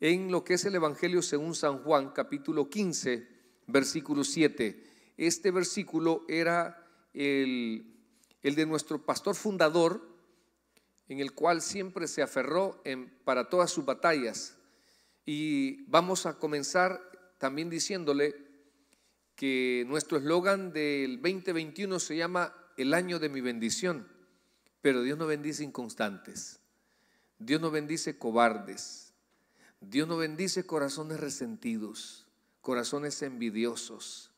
en lo que es el Evangelio según San Juan, capítulo 15, versículo 7. Este versículo era el, el de nuestro pastor fundador, en el cual siempre se aferró para todas sus batallas. Y vamos a comenzar también diciéndole que nuestro eslogan del 2021 se llama el año de mi bendición, pero Dios no bendice inconstantes, Dios no bendice cobardes, Dios no bendice corazones resentidos, corazones envidiosos.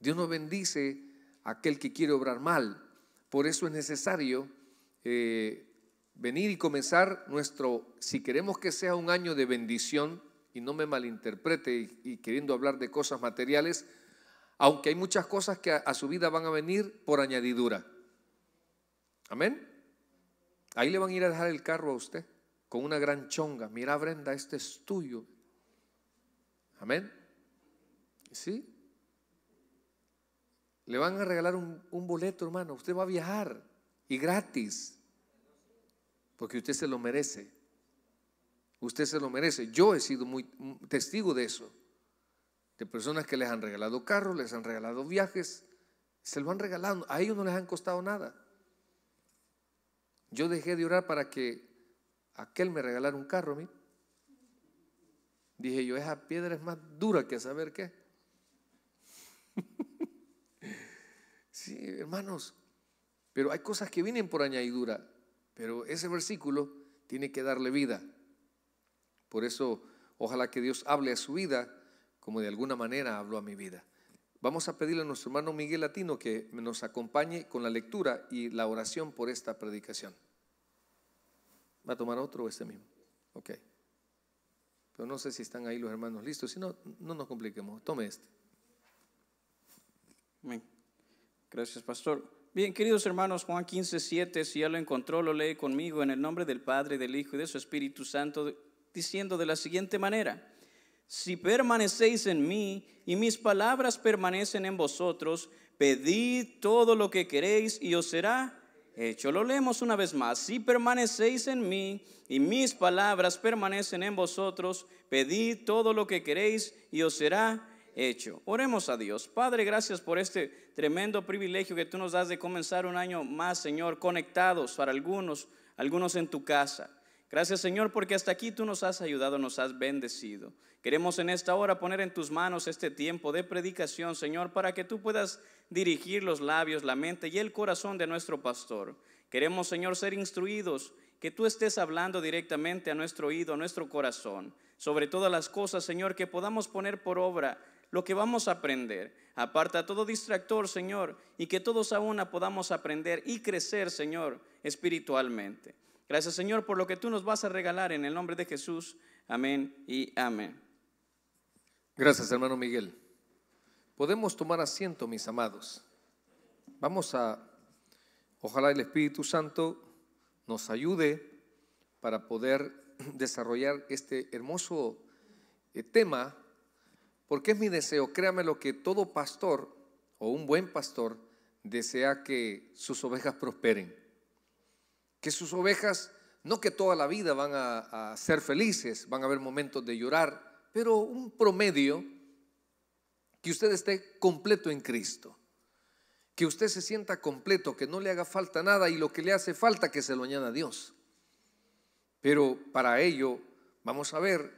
Dios no bendice aquel que quiere obrar mal. Por eso es necesario eh, venir y comenzar nuestro, si queremos que sea un año de bendición, y no me malinterprete y, queriendo hablar de cosas materiales, aunque hay muchas cosas que a, su vida van a venir por añadidura. Amén. Ahí le van a ir a dejar el carro a usted con una gran chonga, mira Brenda, este es tuyo. Amén. ¿Sí? Le van a regalar un, un boleto, hermano. Usted va a viajar y gratis. Porque usted se lo merece. Usted se lo merece. Yo he sido muy testigo de eso. De personas que les han regalado carros, les han regalado viajes, se lo han regalado. A ellos no les han costado nada. Yo dejé de orar para que aquel me regalaron un carro a mí. Dije yo, esa piedra es más dura que saber qué. sí, hermanos, pero hay cosas que vienen por añadidura, pero ese versículo tiene que darle vida. Por eso, ojalá que Dios hable a su vida como de alguna manera habló a mi vida. Vamos a pedirle a nuestro hermano Miguel Latino que nos acompañe con la lectura y la oración por esta predicación. ¿Va a tomar otro o este mismo? Ok. Pero no sé si están ahí los hermanos listos. Si no, no nos compliquemos. Tome este. Gracias, pastor. Bien, queridos hermanos, Juan 15, 7, si ya lo encontró, lo lee conmigo en el nombre del Padre, del Hijo y de su Espíritu Santo, diciendo de la siguiente manera, si permanecéis en mí y mis palabras permanecen en vosotros, pedid todo lo que queréis y os será hecho. Lo leemos una vez más. Si permanecéis en mí y mis palabras permanecen en vosotros, pedid todo lo que queréis y os será hecho. Oremos a Dios. Padre, gracias por este tremendo privilegio que tú nos das de comenzar un año más, Señor, conectados para algunos, algunos en tu casa. Gracias Señor porque hasta aquí tú nos has ayudado, nos has bendecido. Queremos en esta hora poner en tus manos este tiempo de predicación, Señor, para que tú puedas dirigir los labios, la mente y el corazón de nuestro pastor. Queremos, Señor, ser instruidos, que tú estés hablando directamente a nuestro oído, a nuestro corazón. Sobre todas las cosas, Señor, que podamos poner por obra lo que vamos a aprender. Aparta todo distractor, Señor, y que todos a una podamos aprender y crecer, Señor, espiritualmente. Gracias Señor por lo que tú nos vas a regalar en el nombre de Jesús. Amén y amén. Gracias hermano Miguel. Podemos tomar asiento, mis amados. Vamos a, ojalá el Espíritu Santo nos ayude para poder desarrollar este hermoso eh, tema, porque es mi deseo, créame lo que todo pastor o un buen pastor desea que sus ovejas prosperen que sus ovejas, no que toda la vida van a, ser felices, van a haber momentos de llorar, pero un promedio que usted esté completo en Cristo, que usted se sienta completo, que no le haga falta nada y lo que le hace falta que se lo añada a Dios. Pero para ello, vamos a ver,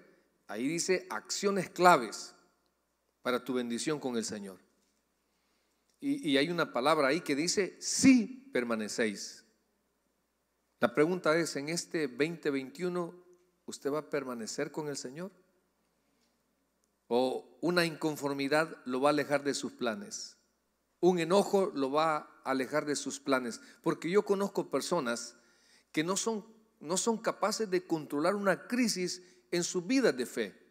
ahí dice acciones claves para tu bendición con el Señor. Y, hay una palabra ahí que dice, si sí permanecéis. La pregunta es, en este 2021, ¿usted va a permanecer con el Señor? ¿O una inconformidad lo va a alejar de sus planes? ¿Un enojo lo va a alejar de sus planes? Porque yo conozco personas que no son, no son capaces de controlar una crisis en su vida de fe.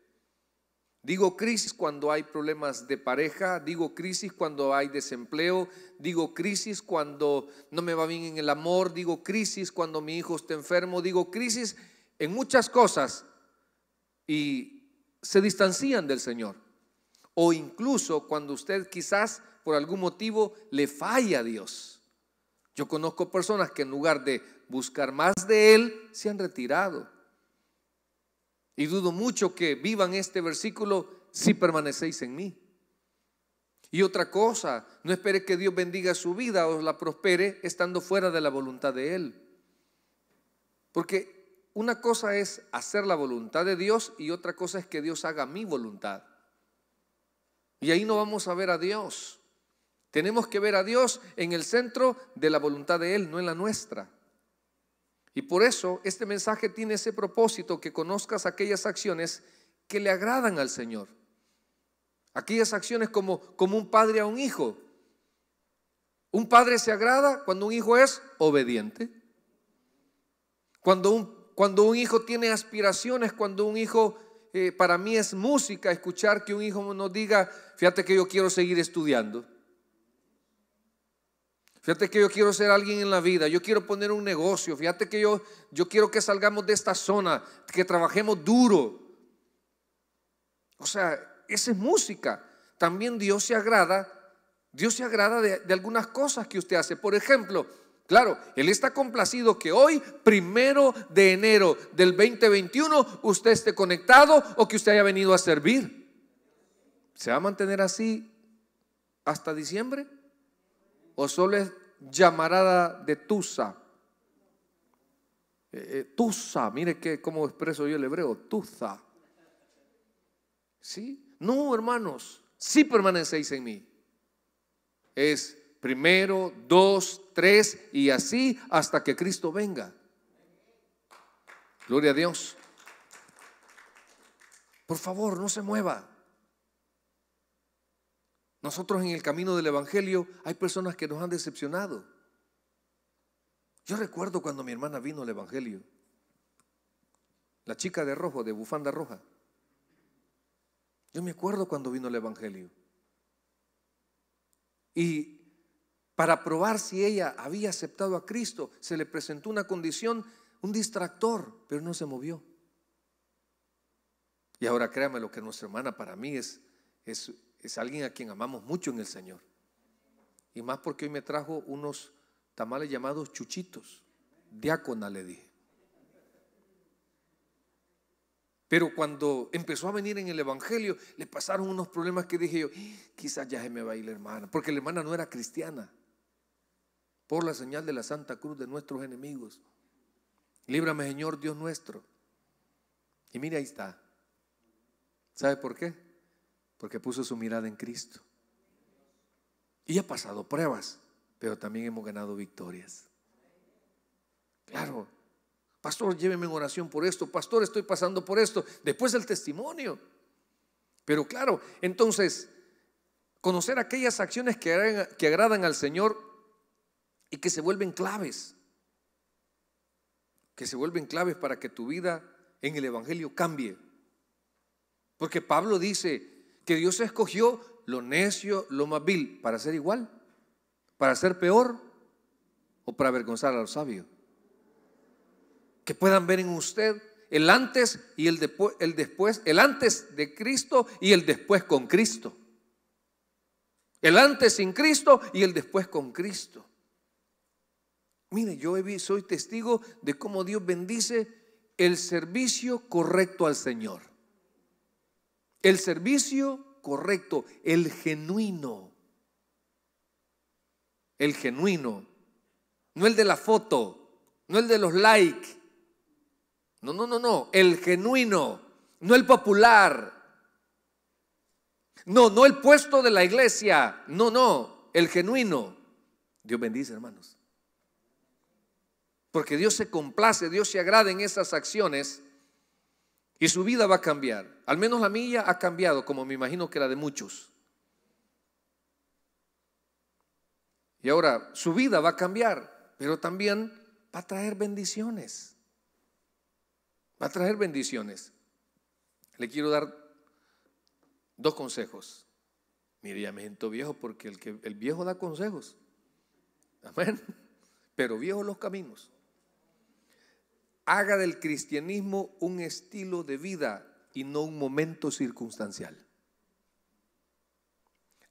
Digo crisis cuando hay problemas de pareja, digo crisis cuando hay desempleo, digo crisis cuando no me va bien en el amor, digo crisis cuando mi hijo está enfermo, digo crisis en muchas cosas y se distancian del Señor. O incluso cuando usted quizás por algún motivo le falla a Dios. Yo conozco personas que en lugar de buscar más de Él, se han retirado. Y dudo mucho que vivan este versículo si permanecéis en mí. Y otra cosa, no espere que Dios bendiga su vida o la prospere estando fuera de la voluntad de Él. Porque una cosa es hacer la voluntad de Dios y otra cosa es que Dios haga mi voluntad. Y ahí no vamos a ver a Dios. Tenemos que ver a Dios en el centro de la voluntad de Él, no en la nuestra. Y por eso este mensaje tiene ese propósito, que conozcas aquellas acciones que le agradan al Señor. Aquellas acciones como, como un padre a un hijo. Un padre se agrada cuando un hijo es obediente. Cuando un, cuando un hijo tiene aspiraciones, cuando un hijo, eh, para mí es música escuchar que un hijo nos diga, fíjate que yo quiero seguir estudiando. Fíjate que yo quiero ser alguien en la vida, yo quiero poner un negocio, fíjate que yo, yo quiero que salgamos de esta zona, que trabajemos duro. O sea, esa es música. También Dios se agrada, Dios se agrada de, de algunas cosas que usted hace. Por ejemplo, Claro, Él está complacido que hoy, primero de enero del 2021, usted esté conectado o que usted haya venido a servir. ¿Se va a mantener así hasta diciembre? o solo es llamarada de Tusa. Tuza, eh, eh, tusa, mire que, cómo expreso yo el hebreo, Tuza. ¿Sí? No, hermanos, sí permanecéis en mí. Es primero, dos, tres y así hasta que Cristo venga. Gloria a Dios. Por favor, no se mueva. Nosotros en el camino del Evangelio hay personas que nos han decepcionado. Yo recuerdo cuando mi hermana vino al Evangelio, la chica de rojo, de bufanda roja. Yo me acuerdo cuando vino el Evangelio. Y para probar si ella había aceptado a Cristo, se le presentó una condición, un distractor, pero no se movió. Y ahora créame lo que nuestra hermana para mí es, es es alguien a quien amamos mucho en el Señor. Y más porque hoy me trajo unos tamales llamados chuchitos. Diácona le dije. Pero cuando empezó a venir en el Evangelio, le pasaron unos problemas que dije yo, eh, quizás ya se me va a ir la hermana, porque la hermana no era cristiana. Por la señal de la Santa Cruz de nuestros enemigos. Líbrame, Señor Dios nuestro. Y mire ahí está. ¿Sabe por qué? porque puso su mirada en Cristo. Y ha pasado pruebas, pero también hemos ganado victorias. Claro, pastor, lléveme en oración por esto, pastor, estoy pasando por esto, después del testimonio. Pero claro, entonces, conocer aquellas acciones que agradan, que agradan al Señor y que se vuelven claves, que se vuelven claves para que tu vida en el Evangelio cambie. Porque Pablo dice, que Dios escogió lo necio, lo más vil, para ser igual, para ser peor o para avergonzar a los sabios. Que puedan ver en usted el antes y el, después, el después, el antes de Cristo y el después con Cristo. El antes sin Cristo y el después con Cristo. Mire, yo soy testigo de cómo Dios bendice el servicio correcto al Señor. El servicio correcto, el genuino. El genuino. No el de la foto, no el de los likes. No, no, no, no. El genuino, no el popular. No, no el puesto de la iglesia. No, no. El genuino. Dios bendice, hermanos. Porque Dios se complace, Dios se agrada en esas acciones y su vida va a cambiar. Al menos la mía ha cambiado, como me imagino que la de muchos. Y ahora, su vida va a cambiar, pero también va a traer bendiciones. Va a traer bendiciones. Le quiero dar dos consejos. Mire, ya me siento viejo porque el, que, el viejo da consejos. Amén. Pero viejos los caminos haga del cristianismo un estilo de vida y no un momento circunstancial.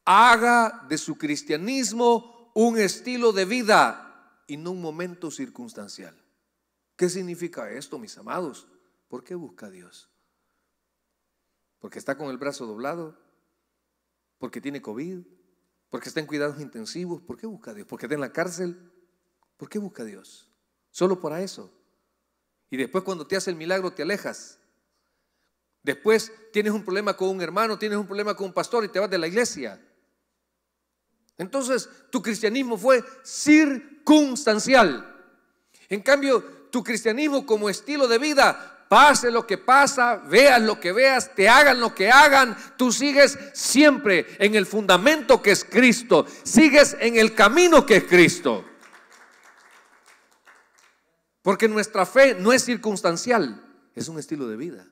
Haga de su cristianismo un estilo de vida y no un momento circunstancial. ¿Qué significa esto, mis amados? ¿Por qué busca a Dios? ¿Porque está con el brazo doblado? ¿Porque tiene COVID? ¿Porque está en cuidados intensivos? ¿Por qué busca a Dios? ¿Porque está en la cárcel? ¿Por qué busca a Dios? Solo para eso. Y después cuando te hace el milagro te alejas. Después tienes un problema con un hermano, tienes un problema con un pastor y te vas de la iglesia. Entonces tu cristianismo fue circunstancial. En cambio, tu cristianismo como estilo de vida, pase lo que pasa, veas lo que veas, te hagan lo que hagan, tú sigues siempre en el fundamento que es Cristo, sigues en el camino que es Cristo. Porque nuestra fe no es circunstancial, es un estilo de vida.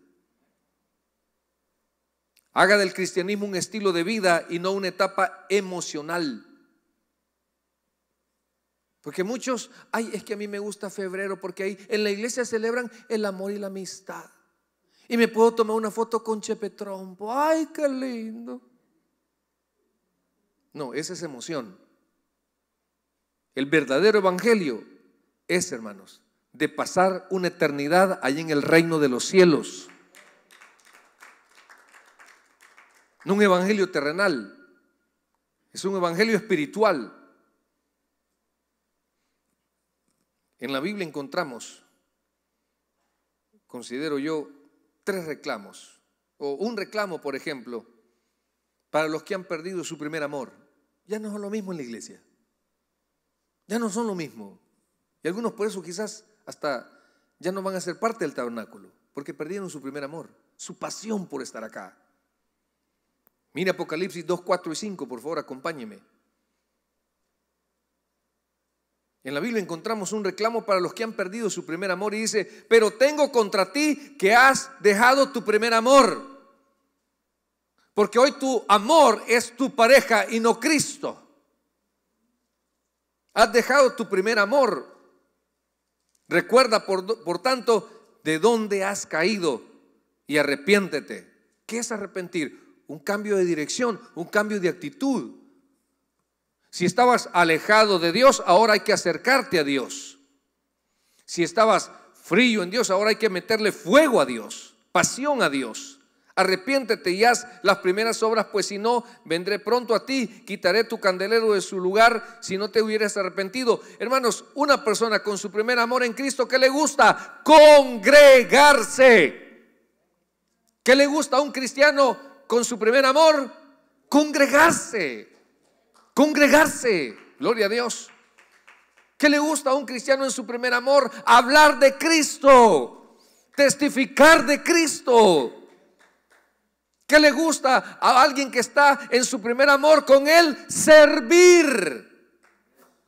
Haga del cristianismo un estilo de vida y no una etapa emocional. Porque muchos, ay, es que a mí me gusta febrero porque ahí en la iglesia celebran el amor y la amistad. Y me puedo tomar una foto con Chepe Trompo. Ay, qué lindo. No, esa es emoción. El verdadero evangelio es, hermanos, de pasar una eternidad allí en el reino de los cielos. No un evangelio terrenal, es un evangelio espiritual. En la Biblia encontramos, considero yo, tres reclamos, o un reclamo, por ejemplo, para los que han perdido su primer amor. Ya no son lo mismo en la iglesia, ya no son lo mismo. Y algunos por eso quizás hasta ya no van a ser parte del tabernáculo, porque perdieron su primer amor, su pasión por estar acá. Mira Apocalipsis 2, 4 y 5, por favor, acompáñeme. En la Biblia encontramos un reclamo para los que han perdido su primer amor y dice, pero tengo contra ti que has dejado tu primer amor. Porque hoy tu amor es tu pareja y no Cristo. Has dejado tu primer amor. Recuerda, por, tanto, de dónde has caído y arrepiéntete. ¿Qué es arrepentir? Un cambio de dirección, un cambio de actitud. Si estabas alejado de Dios, ahora hay que acercarte a Dios. Si estabas frío en Dios, ahora hay que meterle fuego a Dios, pasión a Dios. Arrepiéntete y haz las primeras obras, pues si no, vendré pronto a ti, quitaré tu candelero de su lugar si no te hubieras arrepentido. Hermanos, una persona con su primer amor en Cristo, ¿qué le gusta? Congregarse. ¿Qué le gusta a un cristiano con su primer amor? Congregarse. Congregarse. Gloria a Dios. ¿Qué le gusta a un cristiano en su primer amor? Hablar de Cristo. Testificar de Cristo ¿Qué le gusta a alguien que está en su primer amor con él? Servir.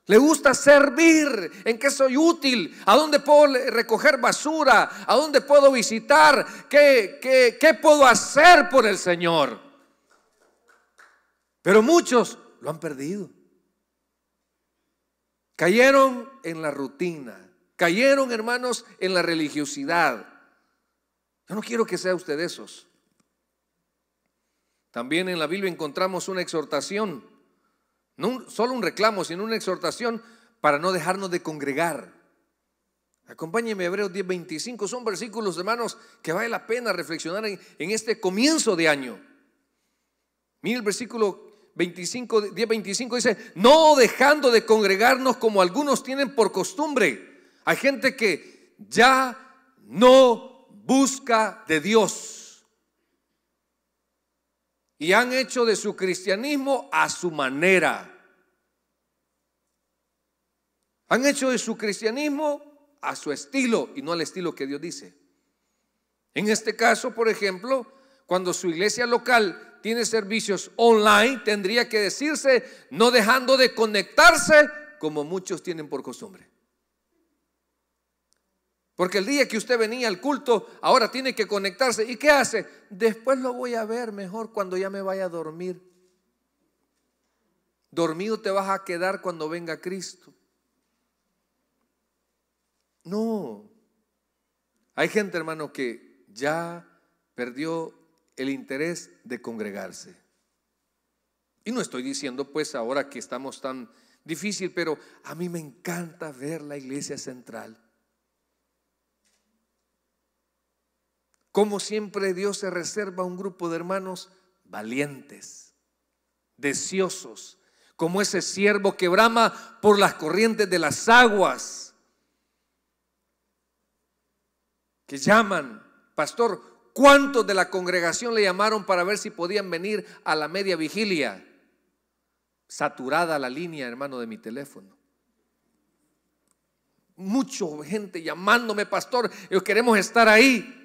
Le gusta servir, en qué soy útil, a dónde puedo recoger basura, a dónde puedo visitar, qué, puedo hacer por el Señor. Pero muchos lo han perdido. Cayeron en la rutina, cayeron hermanos en la religiosidad. Yo no quiero que sea usted esos. También en la Biblia encontramos una exhortación, no solo un reclamo, sino una exhortación para no dejarnos de congregar. Acompáñenme Hebreos 10:25, son versículos, hermanos, que vale la pena reflexionar en, este comienzo de año. Mira el versículo 25, 10, dice, no dejando de congregarnos como algunos tienen por costumbre. Hay gente que ya no busca de Dios y han hecho de su cristianismo a su manera. Han hecho de su cristianismo a su estilo y no al estilo que Dios dice. En este caso, por ejemplo, cuando su iglesia local tiene servicios online, tendría que decirse no dejando de conectarse como muchos tienen por costumbre. Porque el día que usted venía al culto, ahora tiene que conectarse. ¿Y qué hace? Después lo voy a ver mejor cuando ya me vaya a dormir. Dormido te vas a quedar cuando venga Cristo. No. Hay gente, hermano, que ya perdió el interés de congregarse. Y no estoy diciendo pues ahora que estamos tan difícil, pero a mí me encanta ver la iglesia central. Como siempre Dios se reserva un grupo de hermanos valientes, deseosos, como ese siervo que brama por las corrientes de las aguas, que llaman, pastor, ¿cuántos de la congregación le llamaron para ver si podían venir a la media vigilia? Saturada la línea, hermano, de mi teléfono. Mucha gente llamándome, pastor, eh, queremos estar ahí.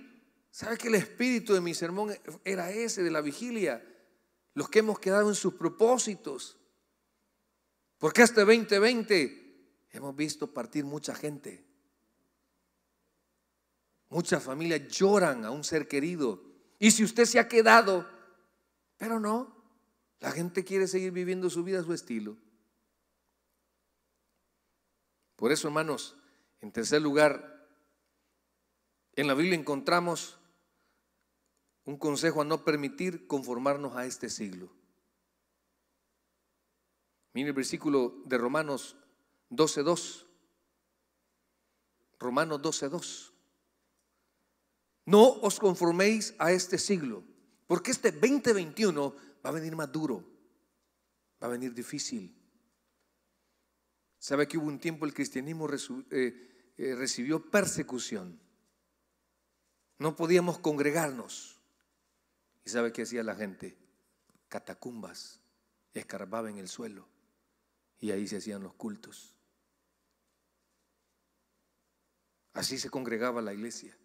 ¿Sabe que el espíritu de mi sermón era ese, de la vigilia? Los que hemos quedado en sus propósitos. Porque hasta este 2020 hemos visto partir mucha gente. Muchas familias lloran a un ser querido. Y si usted se ha quedado, pero no, la gente quiere seguir viviendo su vida a su estilo. Por eso, hermanos, en tercer lugar, en la Biblia encontramos un consejo a no permitir conformarnos a este siglo. Mire el versículo de Romanos 12.2. Romanos 12.2. No os conforméis a este siglo, porque este 2021 va a venir más duro, va a venir difícil. ¿Sabe que hubo un tiempo el cristianismo eh, eh, recibió persecución? No podíamos congregarnos. ¿Y sabe qué hacía la gente? Catacumbas, escarbaba en el suelo y ahí se hacían los cultos. Así se congregaba la iglesia.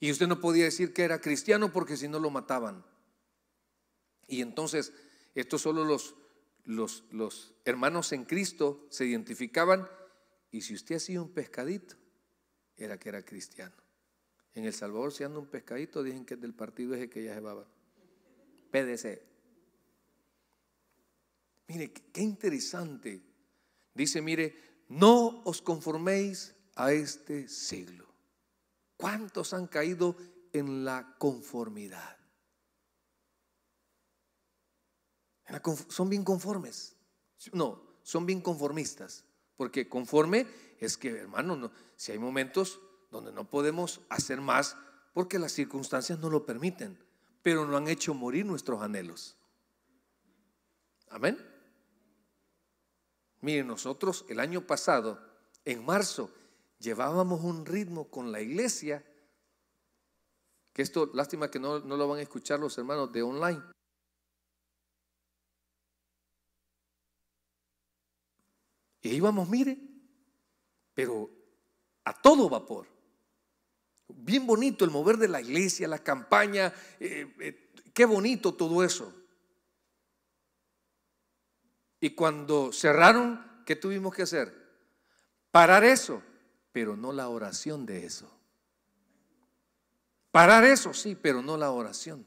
Y usted no podía decir que era cristiano porque si no lo mataban. Y entonces, esto solo los, los, hermanos en Cristo se identificaban. Y si usted hacía un pescadito, era que era cristiano. En El Salvador, si anda un pescadito, dicen que es del partido ese que ya llevaba. PDC. Mire, qué interesante. Dice, mire, no os conforméis a este siglo. ¿Cuántos han caído en la conformidad? son bien conformes. No, son bien conformistas. Porque conforme es que, hermano, si hay momentos donde no podemos hacer más porque las circunstancias no lo permiten pero no han hecho morir nuestros anhelos. Amén. Miren, nosotros el año pasado, en marzo, llevábamos un ritmo con la iglesia, que esto, lástima que no, no lo van a escuchar los hermanos de online. Y íbamos, mire, pero a todo vapor. Bien bonito el mover de la iglesia, la campaña, eh, eh, qué bonito todo eso. Y cuando cerraron, ¿qué tuvimos que hacer? Parar eso, pero no la oración de eso. Parar eso, sí, pero no la oración.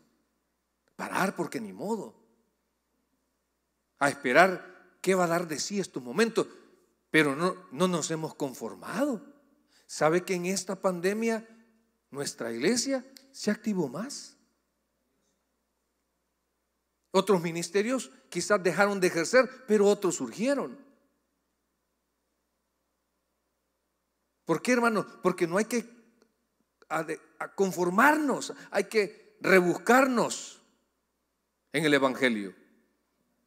Parar porque ni modo. A esperar qué va a dar de sí estos momentos, pero no, no nos hemos conformado. ¿Sabe que en esta pandemia nuestra iglesia se activó más. Otros ministerios quizás dejaron de ejercer, pero otros surgieron. ¿Por qué, hermanos? Porque no hay que conformarnos, hay que rebuscarnos en el Evangelio.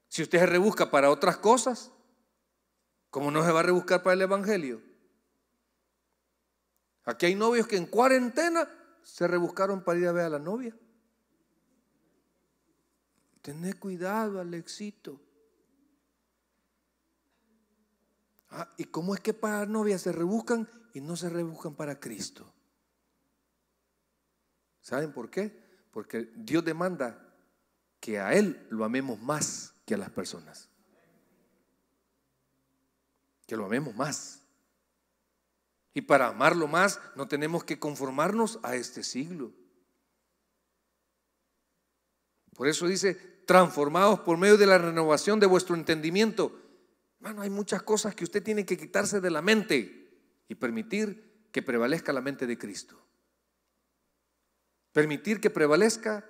Si usted se rebusca para otras cosas, ¿cómo no se va a rebuscar para el Evangelio? Aquí hay novios que en cuarentena se rebuscaron para ir a ver a la novia. Tened cuidado, Alexito. Ah, ¿Y cómo es que para novias se rebuscan y no se rebuscan para Cristo? ¿Saben por qué? Porque Dios demanda que a Él lo amemos más que a las personas. Que lo amemos más. Y para amarlo más no tenemos que conformarnos a este siglo. Por eso dice, transformados por medio de la renovación de vuestro entendimiento. Hermano, hay muchas cosas que usted tiene que quitarse de la mente y permitir que prevalezca la mente de Cristo. Permitir que prevalezca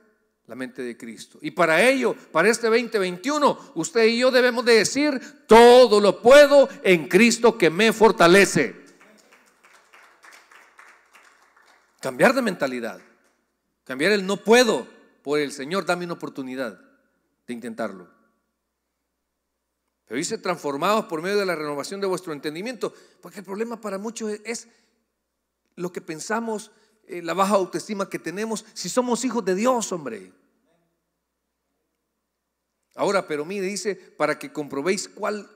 la mente de Cristo. Y para ello, para este 2021, usted y yo debemos de decir, todo lo puedo en Cristo que me fortalece. cambiar de mentalidad, cambiar el no puedo por el Señor, dame una oportunidad de intentarlo. Pero dice transformados por medio de la renovación de vuestro entendimiento, porque el problema para muchos es, lo que pensamos, eh, la baja autoestima que tenemos, si somos hijos de Dios, hombre. Ahora, pero mire, dice, para que comprobéis cuál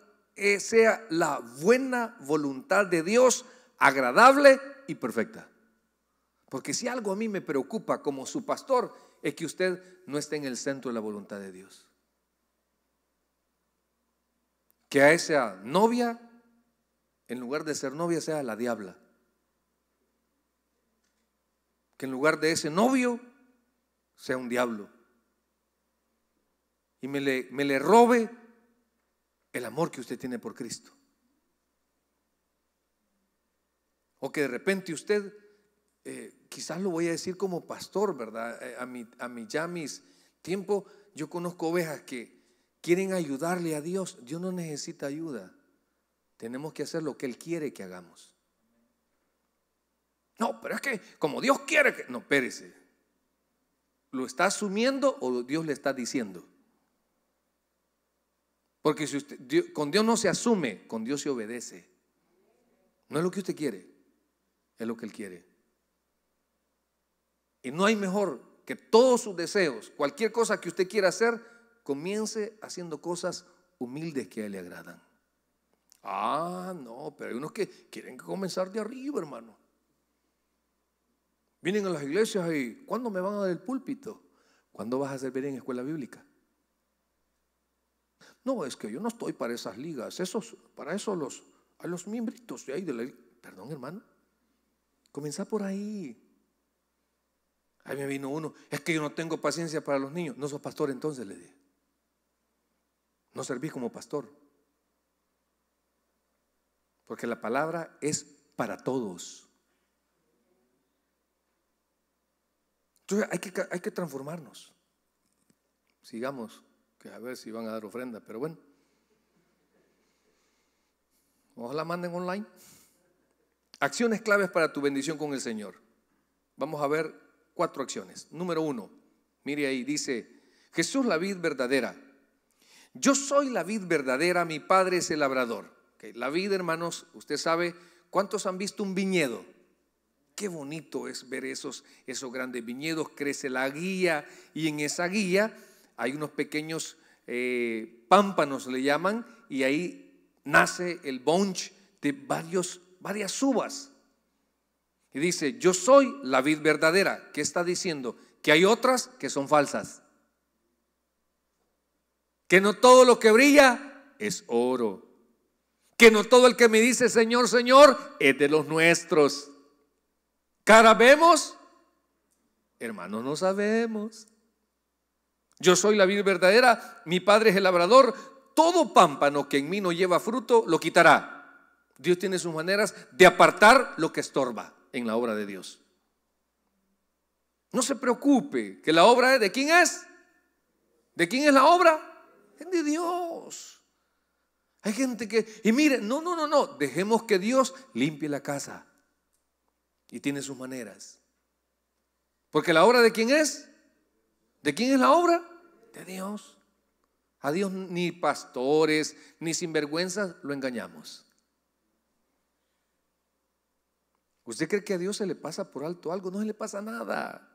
sea la buena voluntad de Dios, agradable y perfecta. Porque si algo a mí me preocupa como su pastor es que usted no esté en el centro de la voluntad de Dios. Que a esa novia, en lugar de ser novia, sea la diabla. Que en lugar de ese novio, sea un diablo. Y me le, me le robe el amor que usted tiene por Cristo. O que de repente usted... Eh, quizás lo voy a decir como pastor, ¿verdad? Eh, a mi, a mi ya mis tiempo, yo conozco ovejas que quieren ayudarle a Dios. Dios no necesita ayuda. Tenemos que hacer lo que Él quiere que hagamos. No, pero es que como Dios quiere que... No, espérese ¿Lo está asumiendo o Dios le está diciendo? Porque si usted, con Dios no se asume, con Dios se obedece. No es lo que usted quiere, es lo que Él quiere. Y no hay mejor que todos sus deseos, cualquier cosa que usted quiera hacer, comience haciendo cosas humildes que a él le agradan. Ah, no, pero hay unos que quieren comenzar de arriba, hermano. Vienen a las iglesias y, ¿cuándo me van a dar el púlpito? ¿Cuándo vas a servir en escuela bíblica? No, es que yo no estoy para esas ligas. Esos, para eso los, a los miembritos de ahí Perdón, hermano. comienza por ahí. Ahí me vino uno, es que yo no tengo paciencia para los niños. No sos pastor entonces, le dije. No serví como pastor. Porque la palabra es para todos. Entonces hay que, hay que transformarnos. Sigamos, que a ver si van a dar ofrenda, pero bueno. Ojalá manden online. Acciones claves para tu bendición con el Señor. Vamos a ver cuatro acciones. Número uno, mire ahí, dice, Jesús la vid verdadera. Yo soy la vid verdadera, mi padre es el labrador. la vid, hermanos, usted sabe, ¿cuántos han visto un viñedo? Qué bonito es ver esos, esos grandes viñedos, crece la guía y en esa guía hay unos pequeños eh, pámpanos, le llaman, y ahí nace el bunch de varios, varias uvas. Y dice, yo soy la vid verdadera. ¿Qué está diciendo? Que hay otras que son falsas. Que no todo lo que brilla es oro. Que no todo el que me dice Señor, Señor es de los nuestros. Cara vemos, hermano, no sabemos. Yo soy la vid verdadera, mi padre es el labrador. Todo pámpano que en mí no lleva fruto lo quitará. Dios tiene sus maneras de apartar lo que estorba en la obra de Dios. No se preocupe, que la obra es de quién es. ¿De quién es la obra? Es de Dios. Hay gente que, y mire, no, no, no, no, dejemos que Dios limpie la casa. Y tiene sus maneras. Porque la obra de quién es? ¿De quién es la obra? De Dios. A Dios ni pastores, ni sinvergüenzas lo engañamos. ¿Usted cree que a Dios se le pasa por alto algo? No se le pasa nada.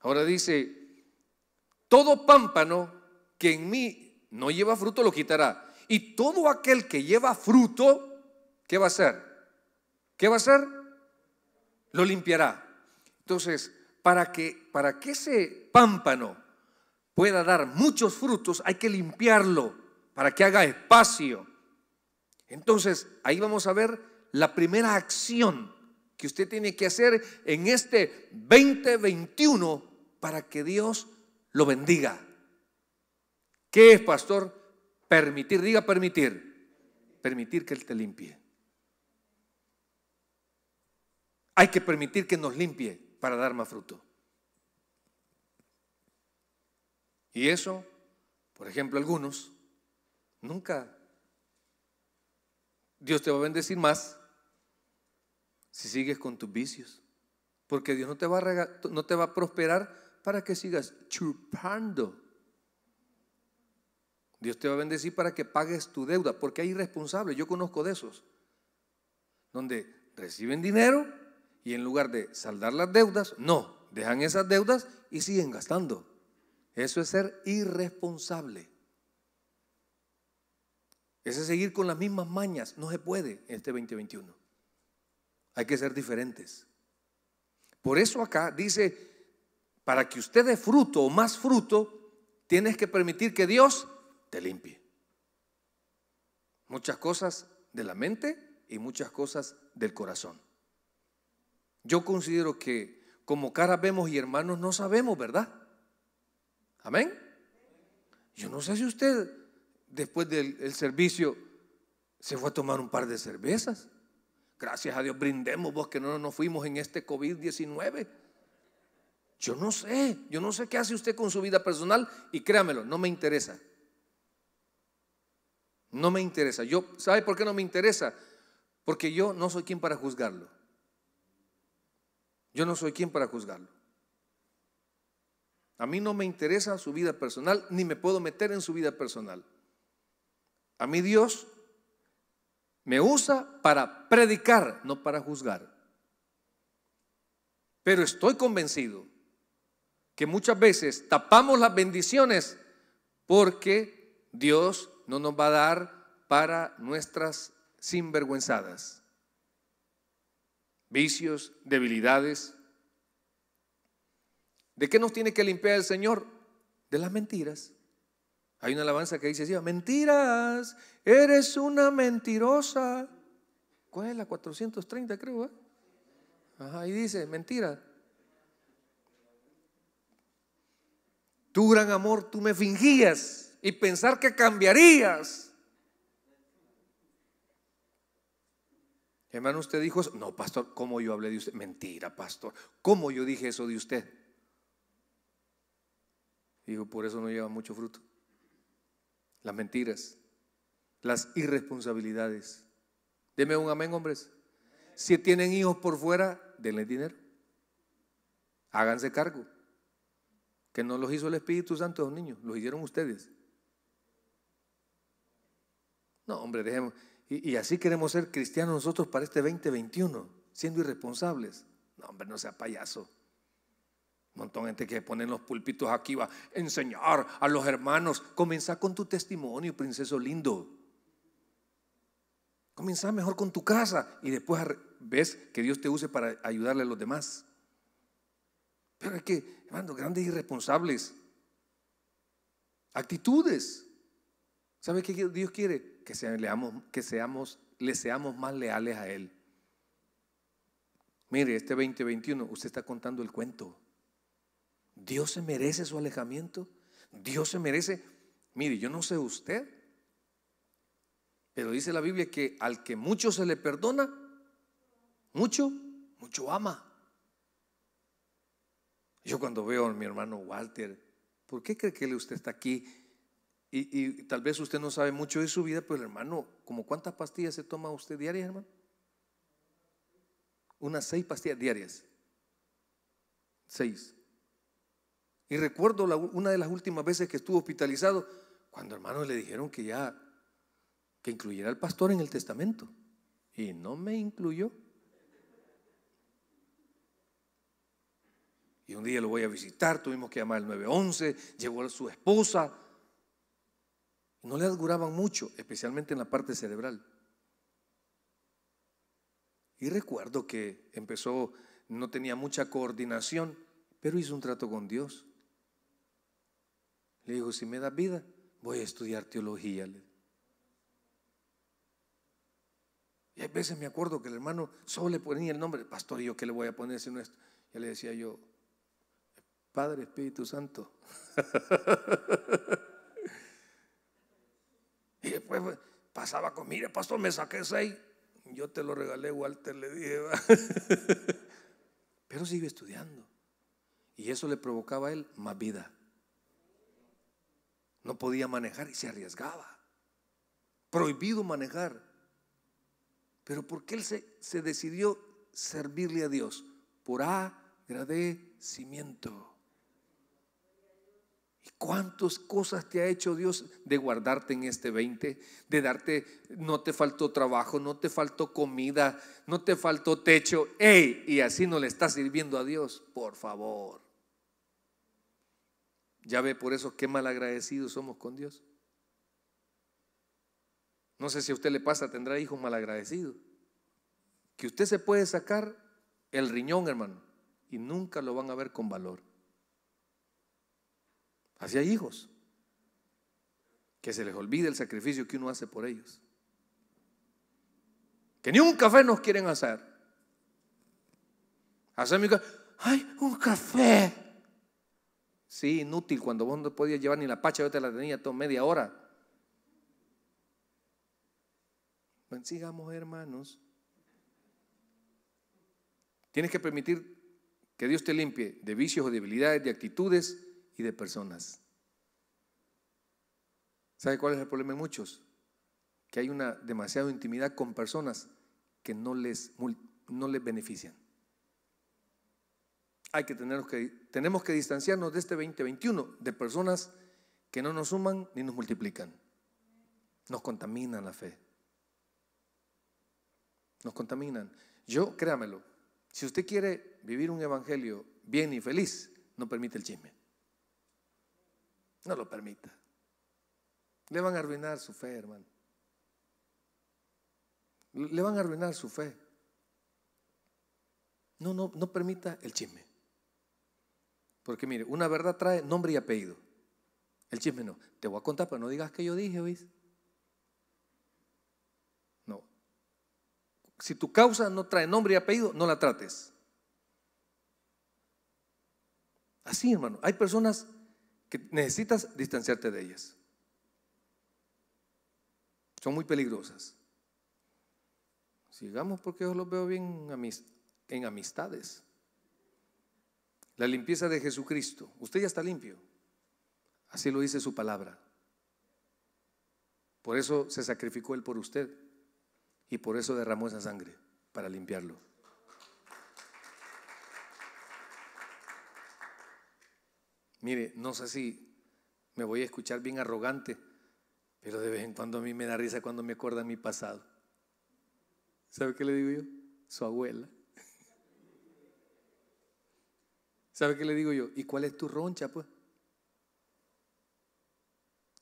Ahora dice, todo pámpano que en mí no lleva fruto lo quitará. Y todo aquel que lleva fruto, ¿qué va a hacer? ¿Qué va a hacer? Lo limpiará. Entonces, para que, para que ese pámpano pueda dar muchos frutos, hay que limpiarlo para que haga espacio. Entonces, ahí vamos a ver la primera acción que usted tiene que hacer en este 2021 para que Dios lo bendiga. ¿Qué es, pastor? Permitir, diga permitir, permitir que Él te limpie. Hay que permitir que nos limpie para dar más fruto. Y eso, por ejemplo, algunos, nunca Dios te va a bendecir más si sigues con tus vicios. Porque Dios no te va a, no te va a prosperar para que sigas chupando. Dios te va a bendecir para que pagues tu deuda, porque hay irresponsables, yo conozco de esos, donde reciben dinero y en lugar de saldar las deudas, no, dejan esas deudas y siguen gastando. Eso es ser irresponsable. Ese seguir con las mismas mañas no se puede en este 2021. Hay que ser diferentes. Por eso acá dice, para que usted dé fruto o más fruto, tienes que permitir que Dios te limpie. Muchas cosas de la mente y muchas cosas del corazón. Yo considero que como cara, vemos y hermanos no sabemos, ¿verdad? Amén. Yo no sé si usted después del servicio se fue a tomar un par de cervezas. Gracias a Dios brindemos vos que no nos fuimos en este COVID-19. Yo no sé, yo no sé qué hace usted con su vida personal y créamelo, no me interesa. No me interesa. Yo, ¿sabe por qué no me interesa? Porque yo no soy quien para juzgarlo. Yo no soy quien para juzgarlo. A mí no me interesa su vida personal ni me puedo meter en su vida personal. A mí Dios me usa para predicar, no para juzgar. Pero estoy convencido que muchas veces tapamos las bendiciones porque Dios no nos va a dar para nuestras sinvergüenzadas, vicios, debilidades. ¿De qué nos tiene que limpiar el Señor? De las mentiras. Hay una alabanza que dice, sí, mentiras Eres una mentirosa. ¿Cuál es la 430, creo? Eh? Ajá, y dice, mentira. Tu gran amor, tú me fingías y pensar que cambiarías. Hermano, usted dijo No, pastor, ¿cómo yo hablé de usted? Mentira, pastor. ¿Cómo yo dije eso de usted? Dijo por eso no lleva mucho fruto. Las mentiras las irresponsabilidades. Deme un amén, hombres. Si tienen hijos por fuera, denle dinero. Háganse cargo. Que no los hizo el Espíritu Santo a los niños, los hicieron ustedes. No, hombre, dejemos. Y, así queremos ser cristianos nosotros para este 2021, siendo irresponsables. No, hombre, no sea payaso. Un montón de gente que pone los pulpitos aquí va a enseñar a los hermanos. Comenzá con tu testimonio, princeso lindo. Comienza mejor con tu casa y después ves que Dios te use para ayudarle a los demás. Pero es que, hermano, grandes irresponsables. Actitudes. ¿Sabe qué Dios quiere? Que seamos, que seamos, le seamos más leales a Él. Mire, este 2021, usted está contando el cuento. Dios se merece su alejamiento. Dios se merece. Mire, yo no sé usted, pero dice la Biblia que al que mucho se le perdona, mucho, mucho ama. Yo cuando veo a mi hermano Walter, ¿por qué cree que usted está aquí? Y, tal vez usted no sabe mucho de su vida, pero el hermano, ¿cómo cuántas pastillas se toma usted diarias, hermano? Unas seis pastillas diarias. Seis. Y recuerdo una de las últimas veces que estuvo hospitalizado, cuando hermanos le dijeron que ya que incluyera al pastor en el testamento. Y no me incluyó. Y un día lo voy a visitar, tuvimos que llamar al 911, llegó a su esposa. No le auguraban mucho, especialmente en la parte cerebral. Y recuerdo que empezó, no tenía mucha coordinación, pero hizo un trato con Dios. Le dijo, si me da vida, voy a estudiar teología. Y a veces me acuerdo que el hermano solo le ponía el nombre, pastor, yo qué le voy a poner si no es? Ya le decía yo, Padre Espíritu Santo. y después pasaba con, mire, pastor, me saqué seis. Yo te lo regalé, Walter, le dije. Pero sigue estudiando. Y eso le provocaba a él más vida. No podía manejar y se arriesgaba. Prohibido manejar. Pero porque él se, se decidió servirle a Dios? Por agradecimiento. ¿Y cuántas cosas te ha hecho Dios de guardarte en este 20? De darte, no te faltó trabajo, no te faltó comida, no te faltó techo. ¡Ey! Y así no le estás sirviendo a Dios. Por favor. Ya ve por eso qué mal agradecidos somos con Dios. No sé si a usted le pasa, tendrá hijos malagradecidos. Que usted se puede sacar el riñón, hermano, y nunca lo van a ver con valor. Así hay hijos. Que se les olvide el sacrificio que uno hace por ellos. Que ni un café nos quieren hacer. Hacer mi café. ¡Ay, un café! Sí, inútil. Cuando vos no podías llevar ni la pacha, yo te la tenía toda media hora. sigamos hermanos. Tienes que permitir que Dios te limpie de vicios o debilidades, de actitudes y de personas. ¿Sabe cuál es el problema de muchos? Que hay una demasiada intimidad con personas que no les, no les benefician. Hay que tener tenemos que distanciarnos de este 2021 de personas que no nos suman ni nos multiplican. Nos contaminan la fe nos contaminan. Yo, créamelo, si usted quiere vivir un evangelio bien y feliz, no permite el chisme. No lo permita. Le van a arruinar su fe, hermano. Le van a arruinar su fe. No, no, no permita el chisme. Porque mire, una verdad trae nombre y apellido. El chisme no. Te voy a contar, pero no digas que yo dije, ¿viste? si tu causa no trae nombre y apellido, no la trates. Así, hermano, hay personas que necesitas distanciarte de ellas. Son muy peligrosas. Sigamos porque yo los veo bien en amistades. La limpieza de Jesucristo. Usted ya está limpio. Así lo dice su palabra. Por eso se sacrificó Él por usted y por eso derramó esa sangre, para limpiarlo. Mire, no sé si me voy a escuchar bien arrogante, pero de vez en cuando a mí me da risa cuando me acuerda mi pasado. ¿Sabe qué le digo yo? Su abuela. ¿Sabe qué le digo yo? ¿Y cuál es tu roncha, pues?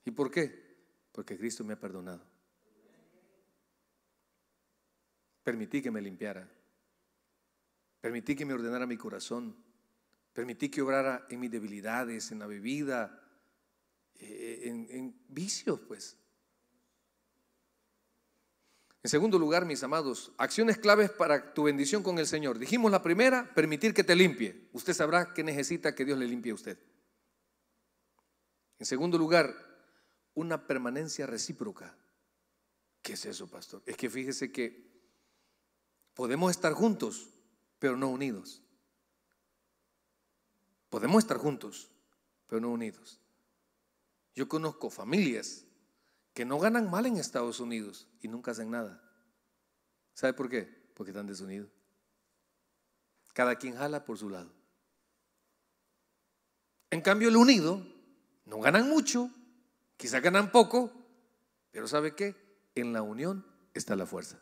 ¿Y por qué? Porque Cristo me ha perdonado. permití que me limpiara, permití que me ordenara mi corazón, permití que obrara en mis debilidades, en la bebida, eh, en, vicios, pues. En segundo lugar, mis amados, acciones claves para tu bendición con el Señor. Dijimos la primera, permitir que te limpie. Usted sabrá que necesita que Dios le limpie a usted. En segundo lugar, una permanencia recíproca. ¿Qué es eso, pastor? Es que fíjese que Podemos estar juntos, pero no unidos. Podemos estar juntos, pero no unidos. Yo conozco familias que no ganan mal en Estados Unidos y nunca hacen nada. ¿Sabe por qué? Porque están desunidos. Cada quien jala por su lado. En cambio, el unido no ganan mucho, quizá ganan poco, pero ¿sabe qué? En la unión está la fuerza.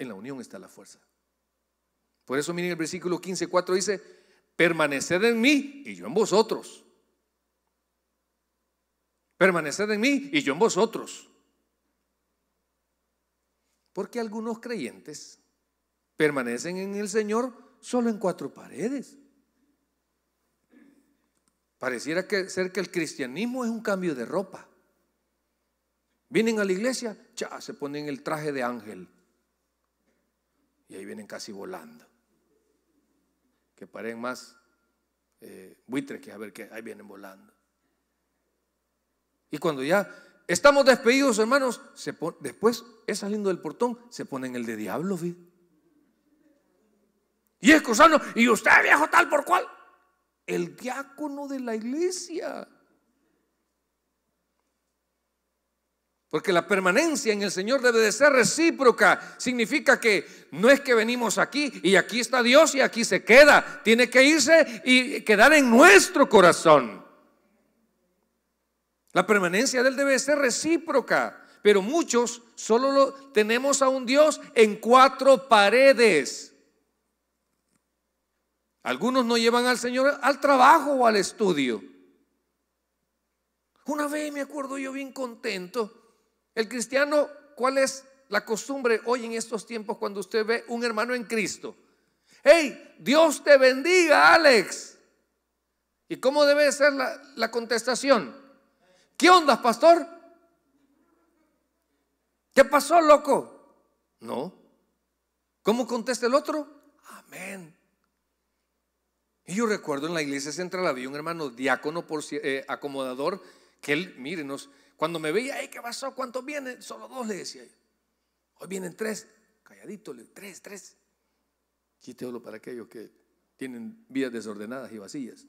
En la unión está la fuerza. Por eso miren el versículo 15.4 dice, permaneced en mí y yo en vosotros. Permaneced en mí y yo en vosotros. Porque algunos creyentes permanecen en el Señor solo en cuatro paredes. Pareciera que, ser que el cristianismo es un cambio de ropa. Vienen a la iglesia, ya se ponen el traje de ángel y ahí vienen casi volando. Que paren más eh, buitres que a ver que ahí vienen volando. Y cuando ya estamos despedidos, hermanos, después es saliendo del portón, se ponen el de diablo, y Y cruzando, y usted viejo tal por cual, el diácono de la iglesia. Porque la permanencia en el Señor debe de ser recíproca. Significa que no es que venimos aquí y aquí está Dios y aquí se queda. Tiene que irse y quedar en nuestro corazón. La permanencia de Él debe de ser recíproca. Pero muchos solo tenemos a un Dios en cuatro paredes. Algunos no llevan al Señor al trabajo o al estudio. Una vez me acuerdo yo bien contento el cristiano, ¿cuál es la costumbre hoy en estos tiempos cuando usted ve un hermano en Cristo? ¡Hey, Dios te bendiga, Alex! ¿Y cómo debe ser la, contestación? ¿Qué onda, pastor? ¿Qué pasó, loco? No. ¿Cómo contesta el otro? Amén. Y yo recuerdo en la iglesia central había un hermano diácono por, eh, acomodador que él, mírenos, cuando me veía, ¿qué pasó? ¿Cuántos vienen? Solo dos, le decía Hoy vienen tres. Calladito, le tres, tres. Quítelo para aquellos que tienen vidas desordenadas y vacías.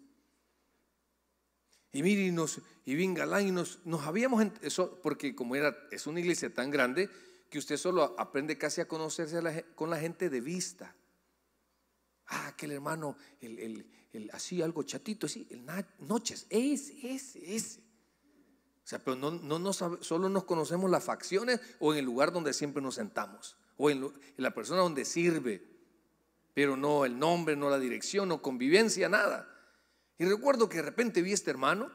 Y mire, y, nos, y bien galán, y nos, habíamos, eso, porque como era, es una iglesia tan grande, que usted solo aprende casi a conocerse con la gente de vista. Ah, aquel hermano, así algo chatito, así, el noches, ese, ese, ese sea, pero no, no solo nos conocemos las facciones o en el lugar donde siempre nos sentamos, o en, la persona donde sirve, pero no el nombre, no la dirección, no convivencia, nada. Y recuerdo que de repente vi a este hermano,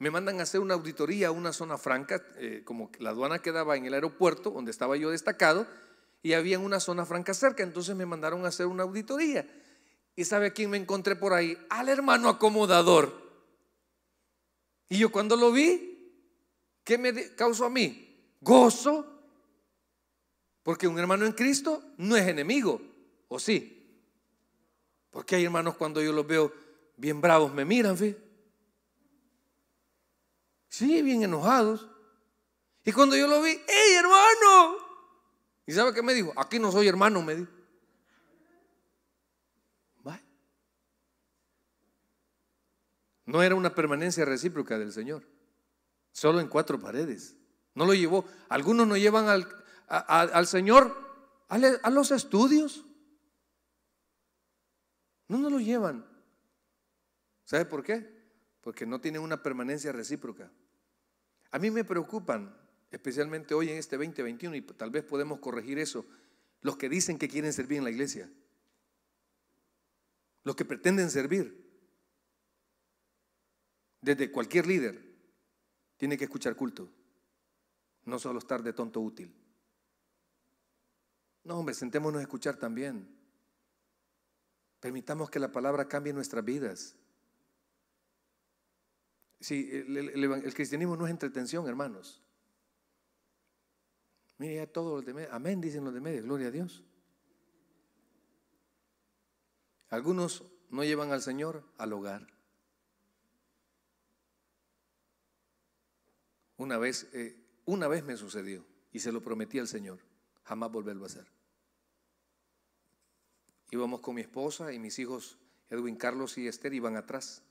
me mandan a hacer una auditoría a una zona franca, eh, como la aduana quedaba en el aeropuerto donde estaba yo destacado, y había una zona franca cerca, entonces me mandaron a hacer una auditoría. ¿Y sabe a quién me encontré por ahí? Al hermano acomodador. Y yo cuando lo vi, ¿Qué me causó a mí? Gozo. Porque un hermano en Cristo no es enemigo, ¿o sí? Porque hay hermanos cuando yo los veo bien bravos me miran, ¿sí? Sí, bien enojados. Y cuando yo lo vi, ¡ey hermano! ¿Y sabe qué me dijo? Aquí no soy hermano, me dijo. No era una permanencia recíproca del Señor solo en cuatro paredes. No lo llevó. Algunos no llevan al, Señor a, los estudios. No, no lo llevan. ¿Sabe por qué? Porque no tienen una permanencia recíproca. A mí me preocupan, especialmente hoy en este 2021, y tal vez podemos corregir eso, los que dicen que quieren servir en la iglesia, los que pretenden servir, desde cualquier líder, tiene que escuchar culto, no solo estar de tonto útil. No, hombre, sentémonos a escuchar también. Permitamos que la palabra cambie nuestras vidas. Sí, el, cristianismo no es entretención, hermanos. Mire, ya todos los de medio, amén, dicen los de medio, gloria a Dios. Algunos no llevan al Señor al hogar. Una vez, eh, una vez me sucedió y se lo prometí al Señor, jamás volverlo a hacer. Íbamos con mi esposa y mis hijos, Edwin, Carlos y Esther, iban atrás.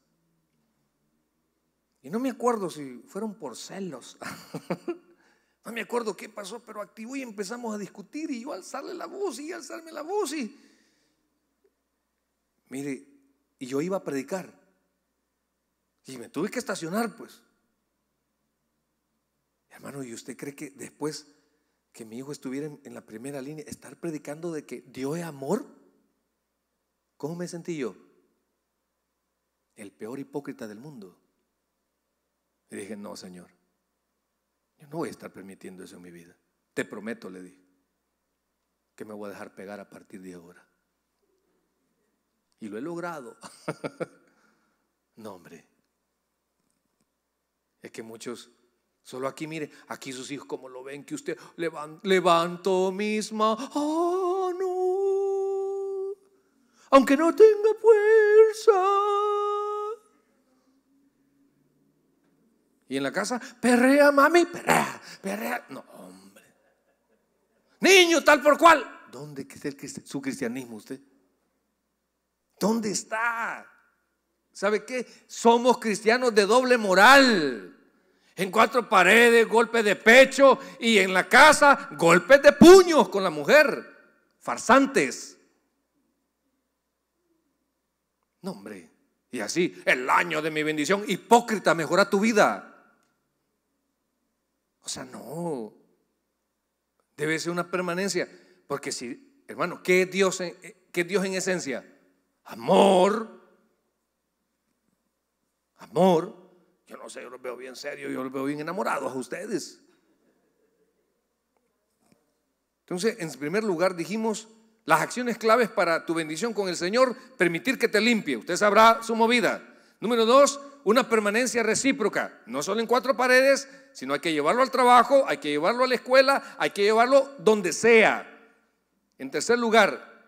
Y no me acuerdo si fueron por celos. no me acuerdo qué pasó, pero activo y empezamos a discutir y yo alzarle la voz y alzarme la voz y... Mire, y yo iba a predicar. Y me tuve que estacionar, pues. Hermano, ¿y usted cree que después que mi hijo estuviera en, la primera línea, estar predicando de que Dios es amor? ¿Cómo me sentí yo? El peor hipócrita del mundo. Le dije, no, Señor, yo no voy a estar permitiendo eso en mi vida. Te prometo, le dije, que me voy a dejar pegar a partir de ahora. Y lo he logrado. no, hombre. Es que muchos Solo aquí, mire, aquí sus hijos como lo ven, que usted levantó misma, oh no, aunque no tenga fuerza. Y en la casa, perrea mami, perrea, perrea. No, hombre. Niño tal por cual. ¿Dónde está su cristianismo usted? ¿Dónde está? ¿Sabe qué? Somos cristianos de doble moral. En cuatro paredes, golpes de pecho y en la casa, golpes de puños con la mujer. Farsantes. No, hombre. Y así, el año de mi bendición, hipócrita, mejora tu vida. O sea, no. Debe ser una permanencia. Porque si, hermano, ¿qué es Dios en, eh, Dios en esencia? Amor. Amor. Yo no sé, yo lo veo bien serio, yo lo veo bien enamorado a ustedes. Entonces, en primer lugar dijimos las acciones claves para tu bendición con el Señor, permitir que te limpie, usted sabrá su movida. Número dos, una permanencia recíproca, no solo en cuatro paredes, sino hay que llevarlo al trabajo, hay que llevarlo a la escuela, hay que llevarlo donde sea. En tercer lugar,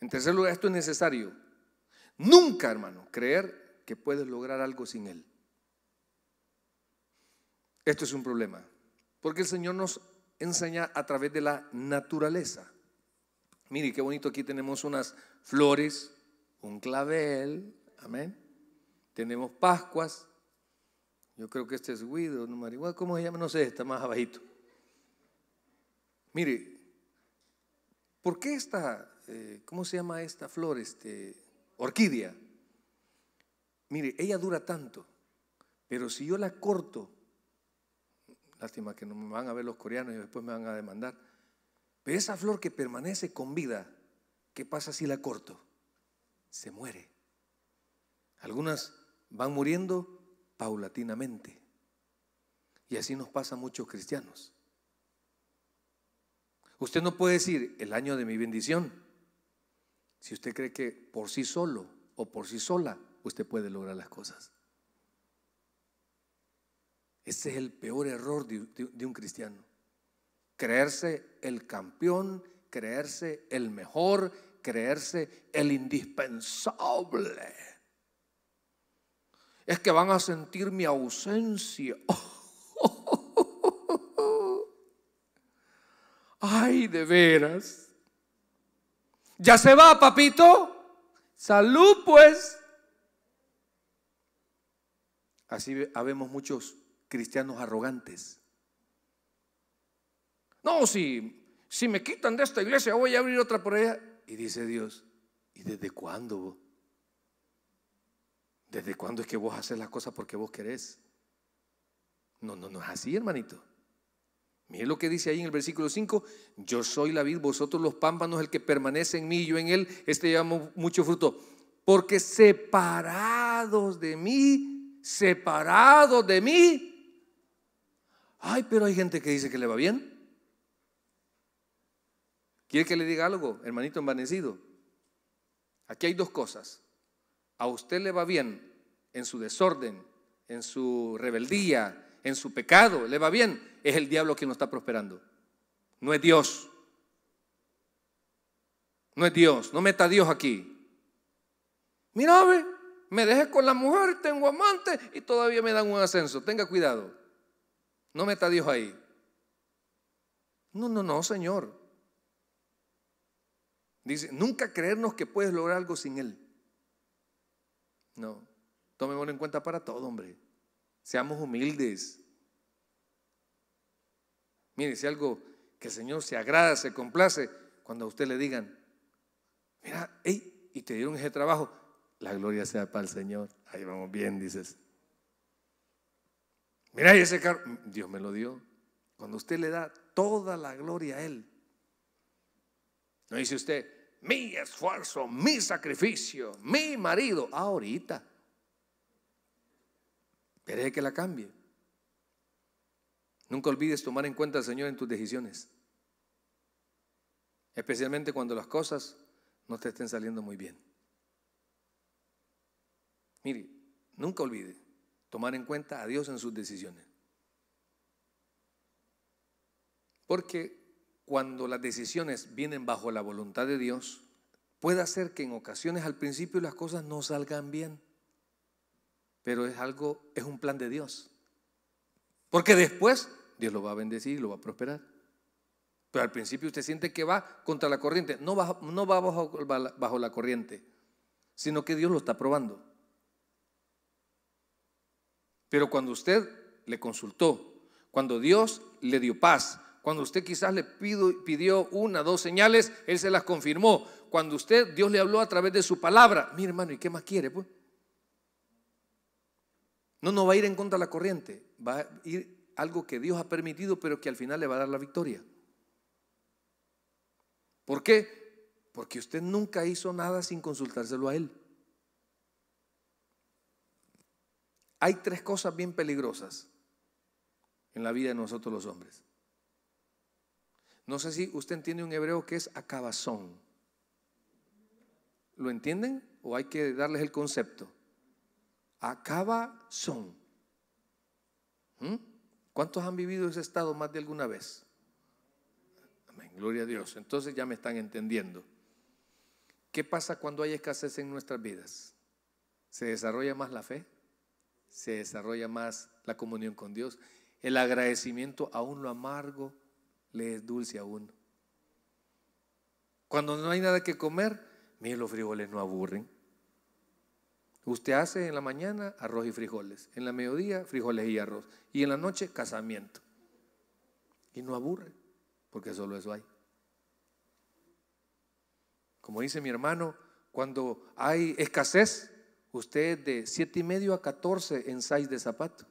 en tercer lugar, esto es necesario. Nunca, hermano, creer que puedes lograr algo sin Él. Esto es un problema, porque el Señor nos enseña a través de la naturaleza. Mire, qué bonito, aquí tenemos unas flores, un clavel, amén. Tenemos Pascuas, yo creo que este es Guido, no marihuana, ¿cómo se llama? No sé, está más abajito. Mire, ¿por qué esta, eh, cómo se llama esta flor, este, orquídea? Mire, ella dura tanto, pero si yo la corto, lástima que no me van a ver los coreanos y después me van a demandar, pero esa flor que permanece con vida, ¿qué pasa si la corto? Se muere. Algunas van muriendo paulatinamente. Y así nos pasa a muchos cristianos. Usted no puede decir el año de mi bendición si usted cree que por sí solo o por sí sola usted puede lograr las cosas. Ese es el peor error de, un cristiano. Creerse el campeón, creerse el mejor, creerse el indispensable. Es que van a sentir mi ausencia. Ay, de veras. Ya se va, papito. Salud, pues. Así habemos muchos cristianos arrogantes. No, si, si me quitan de esta iglesia, voy a abrir otra por ella. Y dice Dios, ¿y desde cuándo vos? ¿Desde cuándo es que vos haces las cosas porque vos querés? No, no, no es así, hermanito. Mire lo que dice ahí en el versículo 5, yo soy la vid, vosotros los pámpanos, el que permanece en mí y yo en él, este lleva mucho fruto. Porque separados de mí, separado de mí. Ay, pero hay gente que dice que le va bien. ¿Quiere que le diga algo, hermanito envanecido? Aquí hay dos cosas. A usted le va bien en su desorden, en su rebeldía, en su pecado, le va bien. Es el diablo quien lo está prosperando. No es Dios. No es Dios. No meta a Dios aquí. Mira, ver me dejé con la mujer, tengo amante y todavía me dan un ascenso. Tenga cuidado. No meta a Dios ahí. No, no, no, Señor. Dice, nunca creernos que puedes lograr algo sin Él. No, tomémoslo en cuenta para todo, hombre. Seamos humildes. Mire, si algo que el Señor se agrada, se complace, cuando a usted le digan, mira, ey, y te dieron ese trabajo, la gloria sea para el Señor. Ahí vamos bien, dices. Mira ese carro. Dios me lo dio. Cuando usted le da toda la gloria a Él. No dice usted, mi esfuerzo, mi sacrificio, mi marido. Ahorita. Pero que la cambie. Nunca olvides tomar en cuenta al Señor en tus decisiones. Especialmente cuando las cosas no te estén saliendo muy bien. Mire, nunca olvide tomar en cuenta a Dios en sus decisiones. Porque cuando las decisiones vienen bajo la voluntad de Dios, puede ser que en ocasiones al principio las cosas no salgan bien, pero es algo, es un plan de Dios. Porque después Dios lo va a bendecir, y lo va a prosperar. Pero al principio usted siente que va contra la corriente, no va, bajo la corriente, sino que Dios lo está probando. Pero cuando usted le consultó, cuando Dios le dio paz, cuando usted quizás le pidió una, dos señales, Él se las confirmó. Cuando usted, Dios le habló a través de su palabra. Mi hermano, ¿y qué más quiere? Pues? No, no va a ir en contra de la corriente. Va a ir algo que Dios ha permitido, pero que al final le va a dar la victoria. ¿Por qué? Porque usted nunca hizo nada sin consultárselo a Él. Hay tres cosas bien peligrosas en la vida de nosotros los hombres. No sé si usted entiende un hebreo que es acabazón. ¿Lo entienden? ¿O hay que darles el concepto? Acabazón. ¿Mm? ¿Cuántos han vivido ese estado más de alguna vez? Amén, gloria a Dios. Entonces ya me están entendiendo. ¿Qué pasa cuando hay escasez en nuestras vidas? ¿Se desarrolla más la fe? se desarrolla más la comunión con Dios. El agradecimiento aún lo amargo le es dulce a uno. Cuando no hay nada que comer, mire, los frijoles no aburren. Usted hace en la mañana arroz y frijoles, en la mediodía frijoles y arroz, y en la noche casamiento. Y no aburre, porque solo eso hay. Como dice mi hermano, cuando hay escasez, usted de siete y medio a 14 en size de zapato.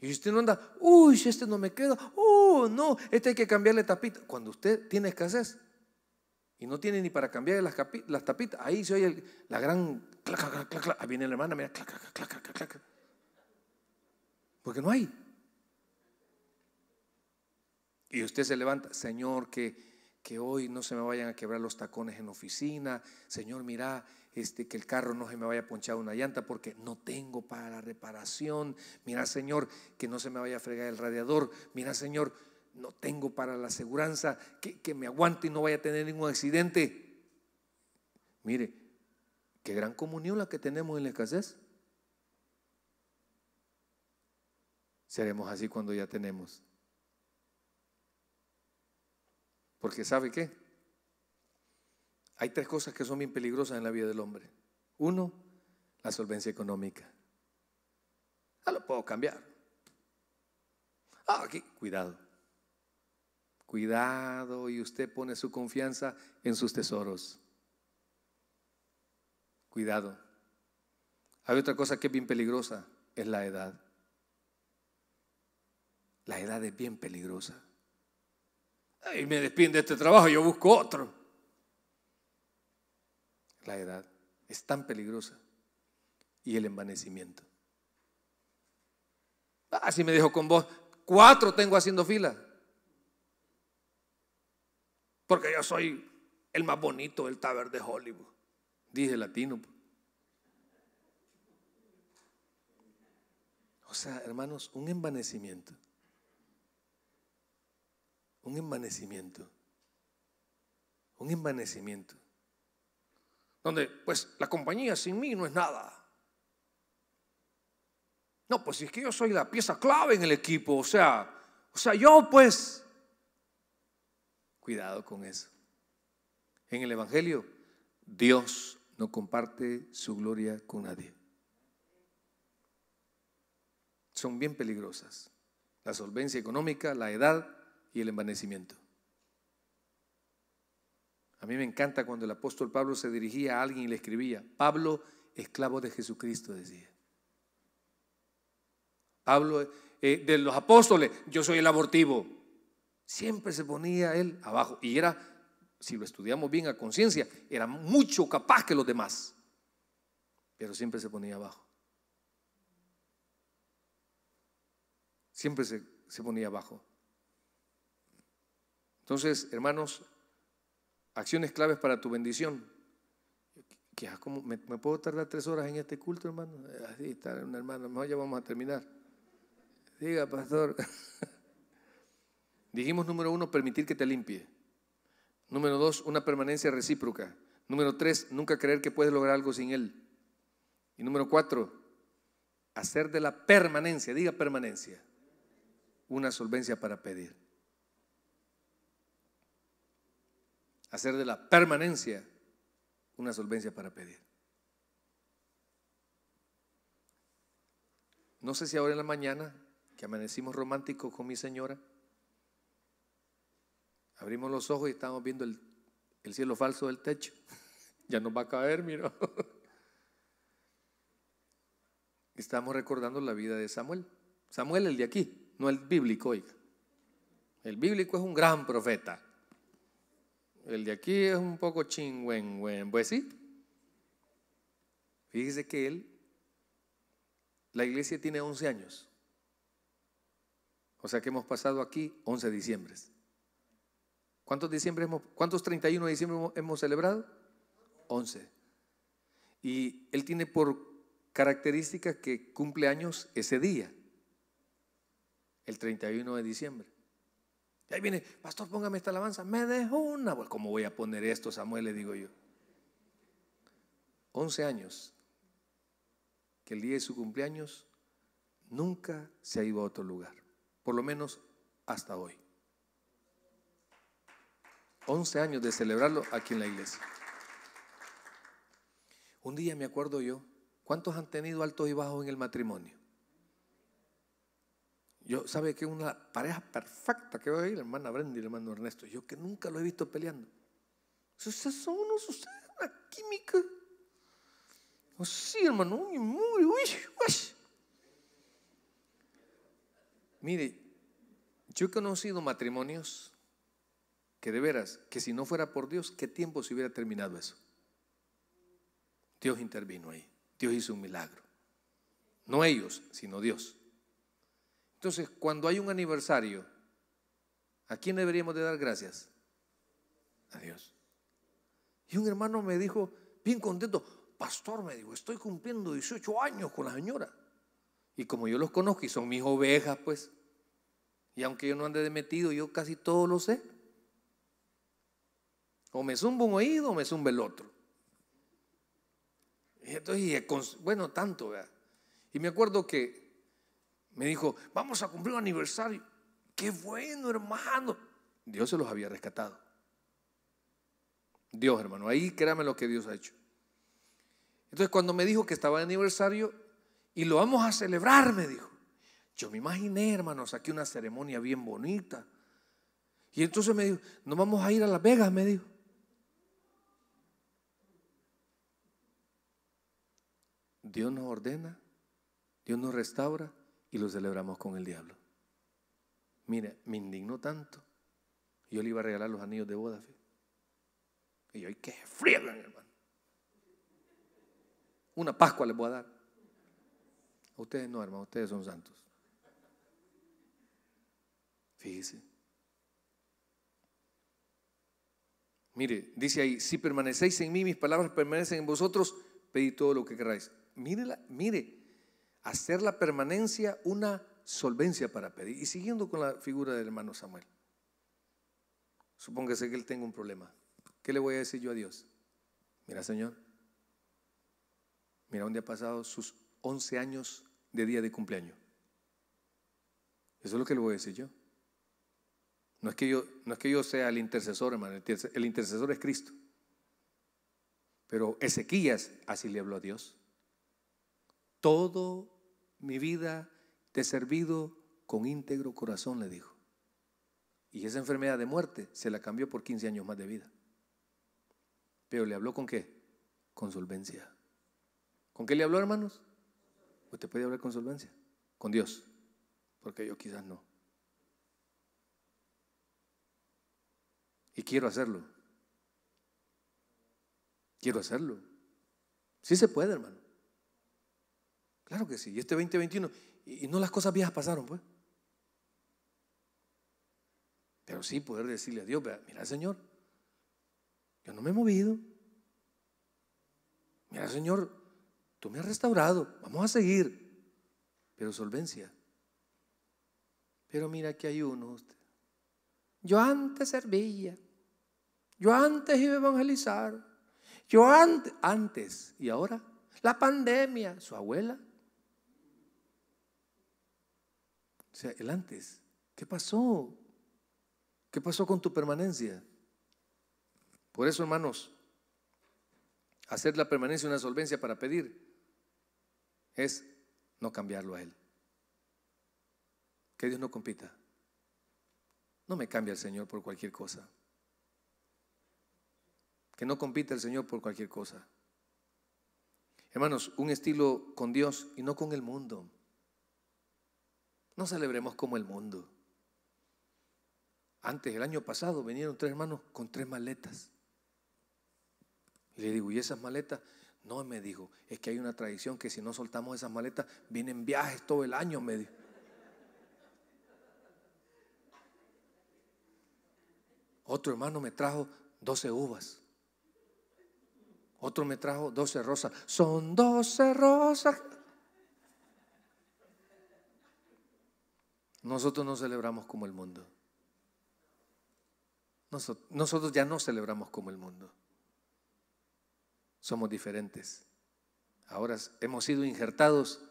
Y usted no anda, uy, este no me queda, oh, no, este hay que cambiarle tapita. Cuando usted tiene escasez y no tiene ni para cambiarle las, tapitas, ahí se oye la gran, clac, clac, clac, clac, ahí viene la hermana, mira, clac, clac, clac, clac, clac. Porque no hay. Y usted se levanta, Señor, que que hoy no se me vayan a quebrar los tacones en oficina. Señor, mira, este, que el carro no se me vaya a ponchar una llanta porque no tengo para la reparación. Mira, Señor, que no se me vaya a fregar el radiador. Mira, Señor, no tengo para la seguridad que, que me aguante y no vaya a tener ningún accidente. Mire, qué gran comunión la que tenemos en la escasez. Seremos así cuando ya tenemos. Porque ¿sabe qué? Hay tres cosas que son bien peligrosas en la vida del hombre. Uno, la solvencia económica. Ah, lo puedo cambiar. Ah, aquí, cuidado. Cuidado y usted pone su confianza en sus tesoros. Cuidado. Hay otra cosa que es bien peligrosa, es la edad. La edad es bien peligrosa y me despiden de este trabajo, yo busco otro. La edad es tan peligrosa y el envanecimiento. Así ah, me dijo con vos, cuatro tengo haciendo fila. Porque yo soy el más bonito del taber de Hollywood, dije latino. Pues. O sea, hermanos, un envanecimiento un envanecimiento. Un envanecimiento. Donde, pues, la compañía sin mí no es nada. No, pues si es que yo soy la pieza clave en el equipo, o sea, o sea, yo pues. Cuidado con eso. En el Evangelio, Dios no comparte su gloria con nadie. Son bien peligrosas. La solvencia económica, la edad, y el envanecimiento. A mí me encanta cuando el apóstol Pablo se dirigía a alguien y le escribía, Pablo, esclavo de Jesucristo, decía. Pablo, eh, de los apóstoles, yo soy el abortivo. Siempre se ponía él abajo y era, si lo estudiamos bien a conciencia, era mucho capaz que los demás, pero siempre se ponía abajo. Siempre se ponía abajo. Entonces, hermanos, acciones claves para tu bendición. Ah, me, puedo tardar tres horas en este culto, hermano? Así ah, está, una hermano. mejor ya vamos a terminar. Diga, pastor. Dijimos número uno, permitir que te limpie. Número dos, una permanencia recíproca. Número tres, nunca creer que puedes lograr algo sin él. Y número cuatro, hacer de la permanencia, diga permanencia, una solvencia para pedir. hacer de la permanencia una solvencia para pedir. No sé si ahora en la mañana, que amanecimos románticos con mi señora, abrimos los ojos y estamos viendo el, cielo falso del techo. ya nos va a caer, mira. Estamos recordando la vida de Samuel. Samuel el de aquí, no el bíblico, oiga. El bíblico es un gran profeta. El de aquí es un poco chingüengüen. Pues sí. Fíjese que él, la iglesia tiene 11 años. O sea que hemos pasado aquí 11 diciembres. ¿Cuántos, diciembre hemos, ¿Cuántos 31 de diciembre hemos celebrado? 11. Y él tiene por característica que cumple años ese día, el 31 de diciembre. Y ahí viene, pastor, póngame esta alabanza. Me dejo una. Pues, ¿cómo voy a poner esto, Samuel? Le digo yo. 11 años, que el día de su cumpleaños nunca se ha ido a otro lugar, por lo menos hasta hoy. 11 años de celebrarlo aquí en la iglesia. Un día me acuerdo yo, ¿cuántos han tenido altos y bajos en el matrimonio? Yo, ¿sabe que Una pareja perfecta que va a ir, la hermana Brenda y el hermano Ernesto. Yo que nunca lo he visto peleando. Ustedes son unos, ustedes, una química. Oh, sí, hermano, muy, muy, uy, uy. Mire, yo he conocido matrimonios que de veras, que si no fuera por Dios, ¿qué tiempo se hubiera terminado eso? Dios intervino ahí. Dios hizo un milagro. No ellos, sino Dios. Entonces, cuando hay un aniversario, ¿a quién deberíamos de dar gracias? A Dios. Y un hermano me dijo, bien contento, pastor, me dijo, estoy cumpliendo 18 años con la señora. Y como yo los conozco y son mis ovejas, pues, y aunque yo no ande de metido, yo casi todo lo sé. O me zumba un oído o me zumba el otro. Y entonces, bueno, tanto, ¿verdad? Y me acuerdo que me dijo, vamos a cumplir un aniversario. Qué bueno, hermano. Dios se los había rescatado. Dios, hermano, ahí créame lo que Dios ha hecho. Entonces cuando me dijo que estaba de aniversario y lo vamos a celebrar, me dijo. Yo me imaginé, hermanos, aquí una ceremonia bien bonita. Y entonces me dijo, no vamos a ir a Las Vegas, me dijo. Dios nos ordena, Dios nos restaura, y lo celebramos con el diablo. mire me indignó tanto. Yo le iba a regalar los anillos de boda. Y yo, ¡ay, qué friegan, hermano! Una Pascua les voy a dar. A ustedes no, hermano, ustedes son santos. Fíjese. Mire, dice ahí, si permanecéis en mí, mis palabras permanecen en vosotros, pedid todo lo que queráis. Mírela, mire, hacer la permanencia una solvencia para pedir. Y siguiendo con la figura del hermano Samuel, supóngase que él tenga un problema. ¿Qué le voy a decir yo a Dios? Mira, Señor, mira dónde ha pasado sus 11 años de día de cumpleaños. Eso es lo que le voy a decir yo. No es que yo, no es que yo sea el intercesor, hermano, el intercesor es Cristo. Pero Ezequías así le habló a Dios. Todo mi vida, te he servido con íntegro corazón, le dijo. Y esa enfermedad de muerte se la cambió por 15 años más de vida. Pero le habló con qué? Con solvencia. ¿Con qué le habló, hermanos? Usted pues puede hablar con solvencia. Con Dios. Porque yo quizás no. Y quiero hacerlo. Quiero hacerlo. Sí se puede, hermano. Claro que sí. Y este 2021, y, no las cosas viejas pasaron, pues. Pero sí poder decirle a Dios, mira Señor, yo no me he movido. Mira Señor, tú me has restaurado, vamos a seguir. Pero solvencia. Pero mira que hay uno Yo antes servía. Yo antes iba a evangelizar. Yo antes, antes. ¿Y ahora? La pandemia, su abuela, O sea, el antes. ¿Qué pasó? ¿Qué pasó con tu permanencia? Por eso, hermanos, hacer la permanencia una solvencia para pedir es no cambiarlo a Él. Que Dios no compita. No me cambia el Señor por cualquier cosa. Que no compita el Señor por cualquier cosa. Hermanos, un estilo con Dios y no con el mundo. No celebremos como el mundo. Antes, el año pasado, vinieron tres hermanos con tres maletas. Y le digo, ¿y esas maletas? No, me dijo, es que hay una tradición que si no soltamos esas maletas, vienen viajes todo el año, me Otro hermano me trajo 12 uvas. Otro me trajo 12 rosas. Son 12 rosas. Nosotros no celebramos como el mundo. Nosotros ya no celebramos como el mundo. Somos diferentes. Ahora hemos sido injertados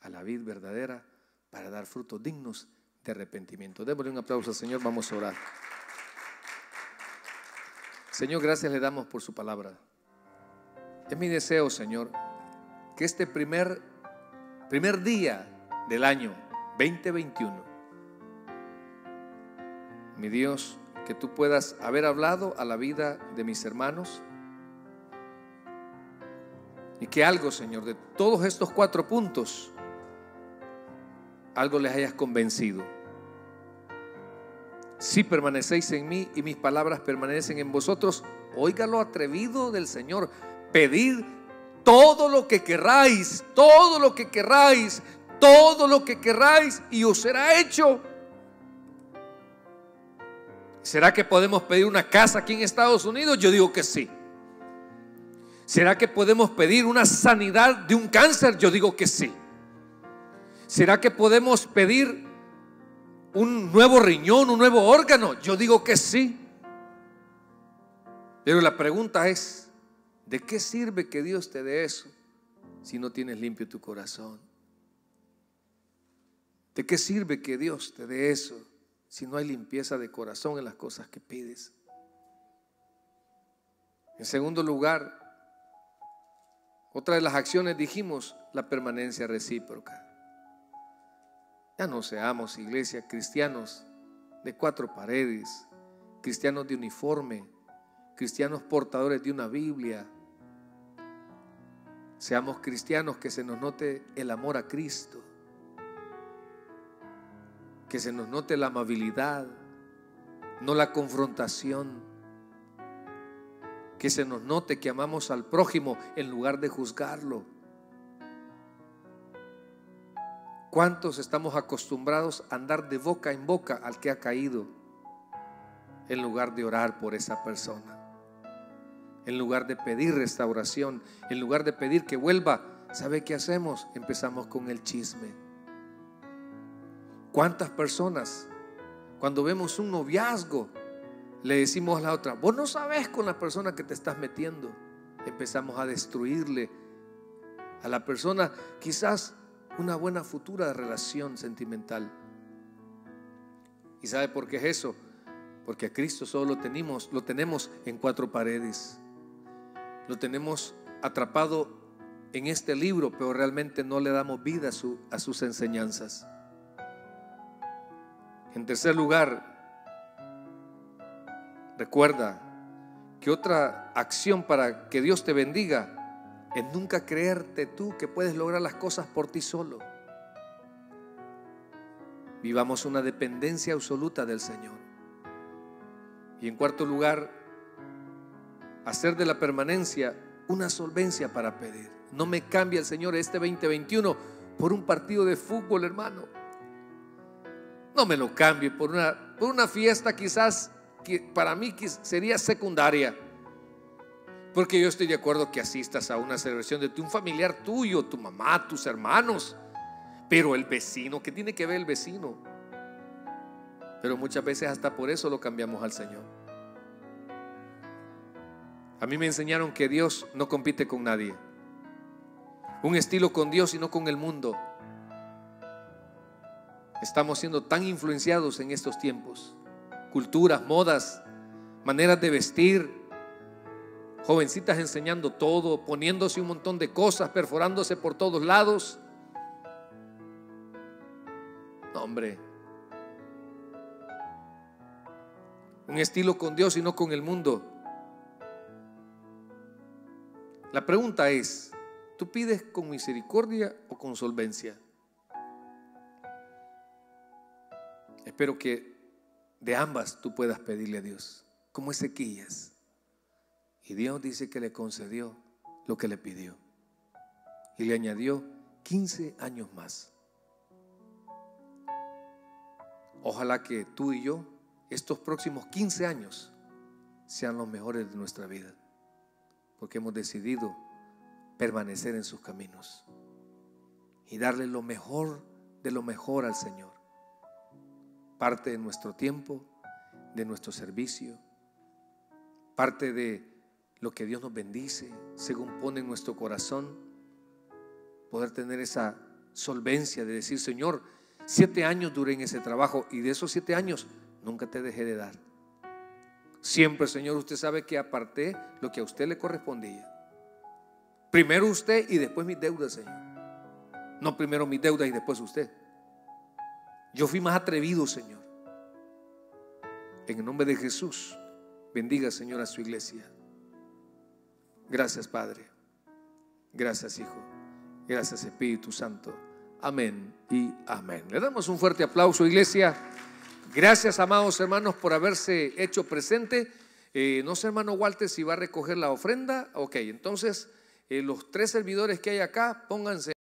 a la vid verdadera para dar frutos dignos de arrepentimiento. Démosle un aplauso al Señor, vamos a orar. Señor, gracias le damos por su palabra. Es mi deseo, Señor, que este primer, primer día del año 2021 mi Dios, que tú puedas haber hablado a la vida de mis hermanos y que algo, Señor, de todos estos cuatro puntos, algo les hayas convencido. Si permanecéis en mí y mis palabras permanecen en vosotros, oiga lo atrevido del Señor. Pedid todo lo que querráis, todo lo que querráis, todo lo que querráis y os será hecho. ¿Será que podemos pedir una casa aquí en Estados Unidos? Yo digo que sí. ¿Será que podemos pedir una sanidad de un cáncer? Yo digo que sí. ¿Será que podemos pedir un nuevo riñón, un nuevo órgano? Yo digo que sí. Pero la pregunta es, ¿de qué sirve que Dios te dé eso si no tienes limpio tu corazón? ¿De qué sirve que Dios te dé eso si no hay limpieza de corazón en las cosas que pides. En segundo lugar, otra de las acciones dijimos, la permanencia recíproca. Ya no seamos, iglesia, cristianos de cuatro paredes, cristianos de uniforme, cristianos portadores de una Biblia. Seamos cristianos que se nos note el amor a Cristo, que se nos note la amabilidad, no la confrontación, que se nos note que amamos al prójimo en lugar de juzgarlo. ¿Cuántos estamos acostumbrados a andar de boca en boca al que ha caído en lugar de orar por esa persona? En lugar de pedir restauración, en lugar de pedir que vuelva, ¿sabe qué hacemos? Empezamos con el chisme. ¿Cuántas personas cuando vemos un noviazgo le decimos a la otra, vos no sabes con la persona que te estás metiendo? Empezamos a destruirle a la persona quizás una buena futura relación sentimental. ¿Y sabe por qué es eso? Porque a Cristo solo lo tenemos, lo tenemos en cuatro paredes. Lo tenemos atrapado en este libro, pero realmente no le damos vida a, a sus enseñanzas. En tercer lugar, recuerda que otra acción para que Dios te bendiga es nunca creerte tú que puedes lograr las cosas por ti solo. Vivamos una dependencia absoluta del Señor. Y en cuarto lugar, hacer de la permanencia una solvencia para pedir. No me cambia el Señor este 2021 por un partido de fútbol, hermano no me lo cambie por una, una fiesta quizás que para mí sería secundaria. Porque yo estoy de acuerdo que asistas a una celebración de un familiar tuyo, tu mamá, tus hermanos. Pero el vecino, ¿qué tiene que ver el vecino? Pero muchas veces hasta por eso lo cambiamos al Señor. A mí me enseñaron que Dios no compite con nadie. Un estilo con Dios y no con el mundo estamos siendo tan influenciados en estos tiempos. Culturas, modas, maneras de vestir, jovencitas enseñando todo, poniéndose un montón de cosas, perforándose por todos lados. No, hombre. Un estilo con Dios y no con el mundo. La pregunta es, ¿tú pides con misericordia o con solvencia? Espero que de ambas tú puedas pedirle a Dios, como Ezequías. Y Dios dice que le concedió lo que le pidió. Y le añadió 15 años más. Ojalá que tú y yo, estos próximos 15 años, sean los mejores de nuestra vida. Porque hemos decidido permanecer en sus caminos. Y darle lo mejor de lo mejor al Señor parte de nuestro tiempo, de nuestro servicio, parte de lo que Dios nos bendice, según pone en nuestro corazón, poder tener esa solvencia de decir, Señor, siete años duré en ese trabajo y de esos siete años nunca te dejé de dar. Siempre, Señor, usted sabe que aparté lo que a usted le correspondía. Primero usted y después mis deudas, Señor. No primero mis deudas y después usted. Yo fui más atrevido, Señor. En el nombre de Jesús, bendiga, Señor, a su iglesia. Gracias, Padre. Gracias, Hijo. Gracias, Espíritu Santo. Amén y amén. Le damos un fuerte aplauso, iglesia. Gracias, amados hermanos, por haberse hecho presente. Eh, no sé, hermano Walter, si va a recoger la ofrenda. Ok, entonces eh, los tres servidores que hay acá, pónganse.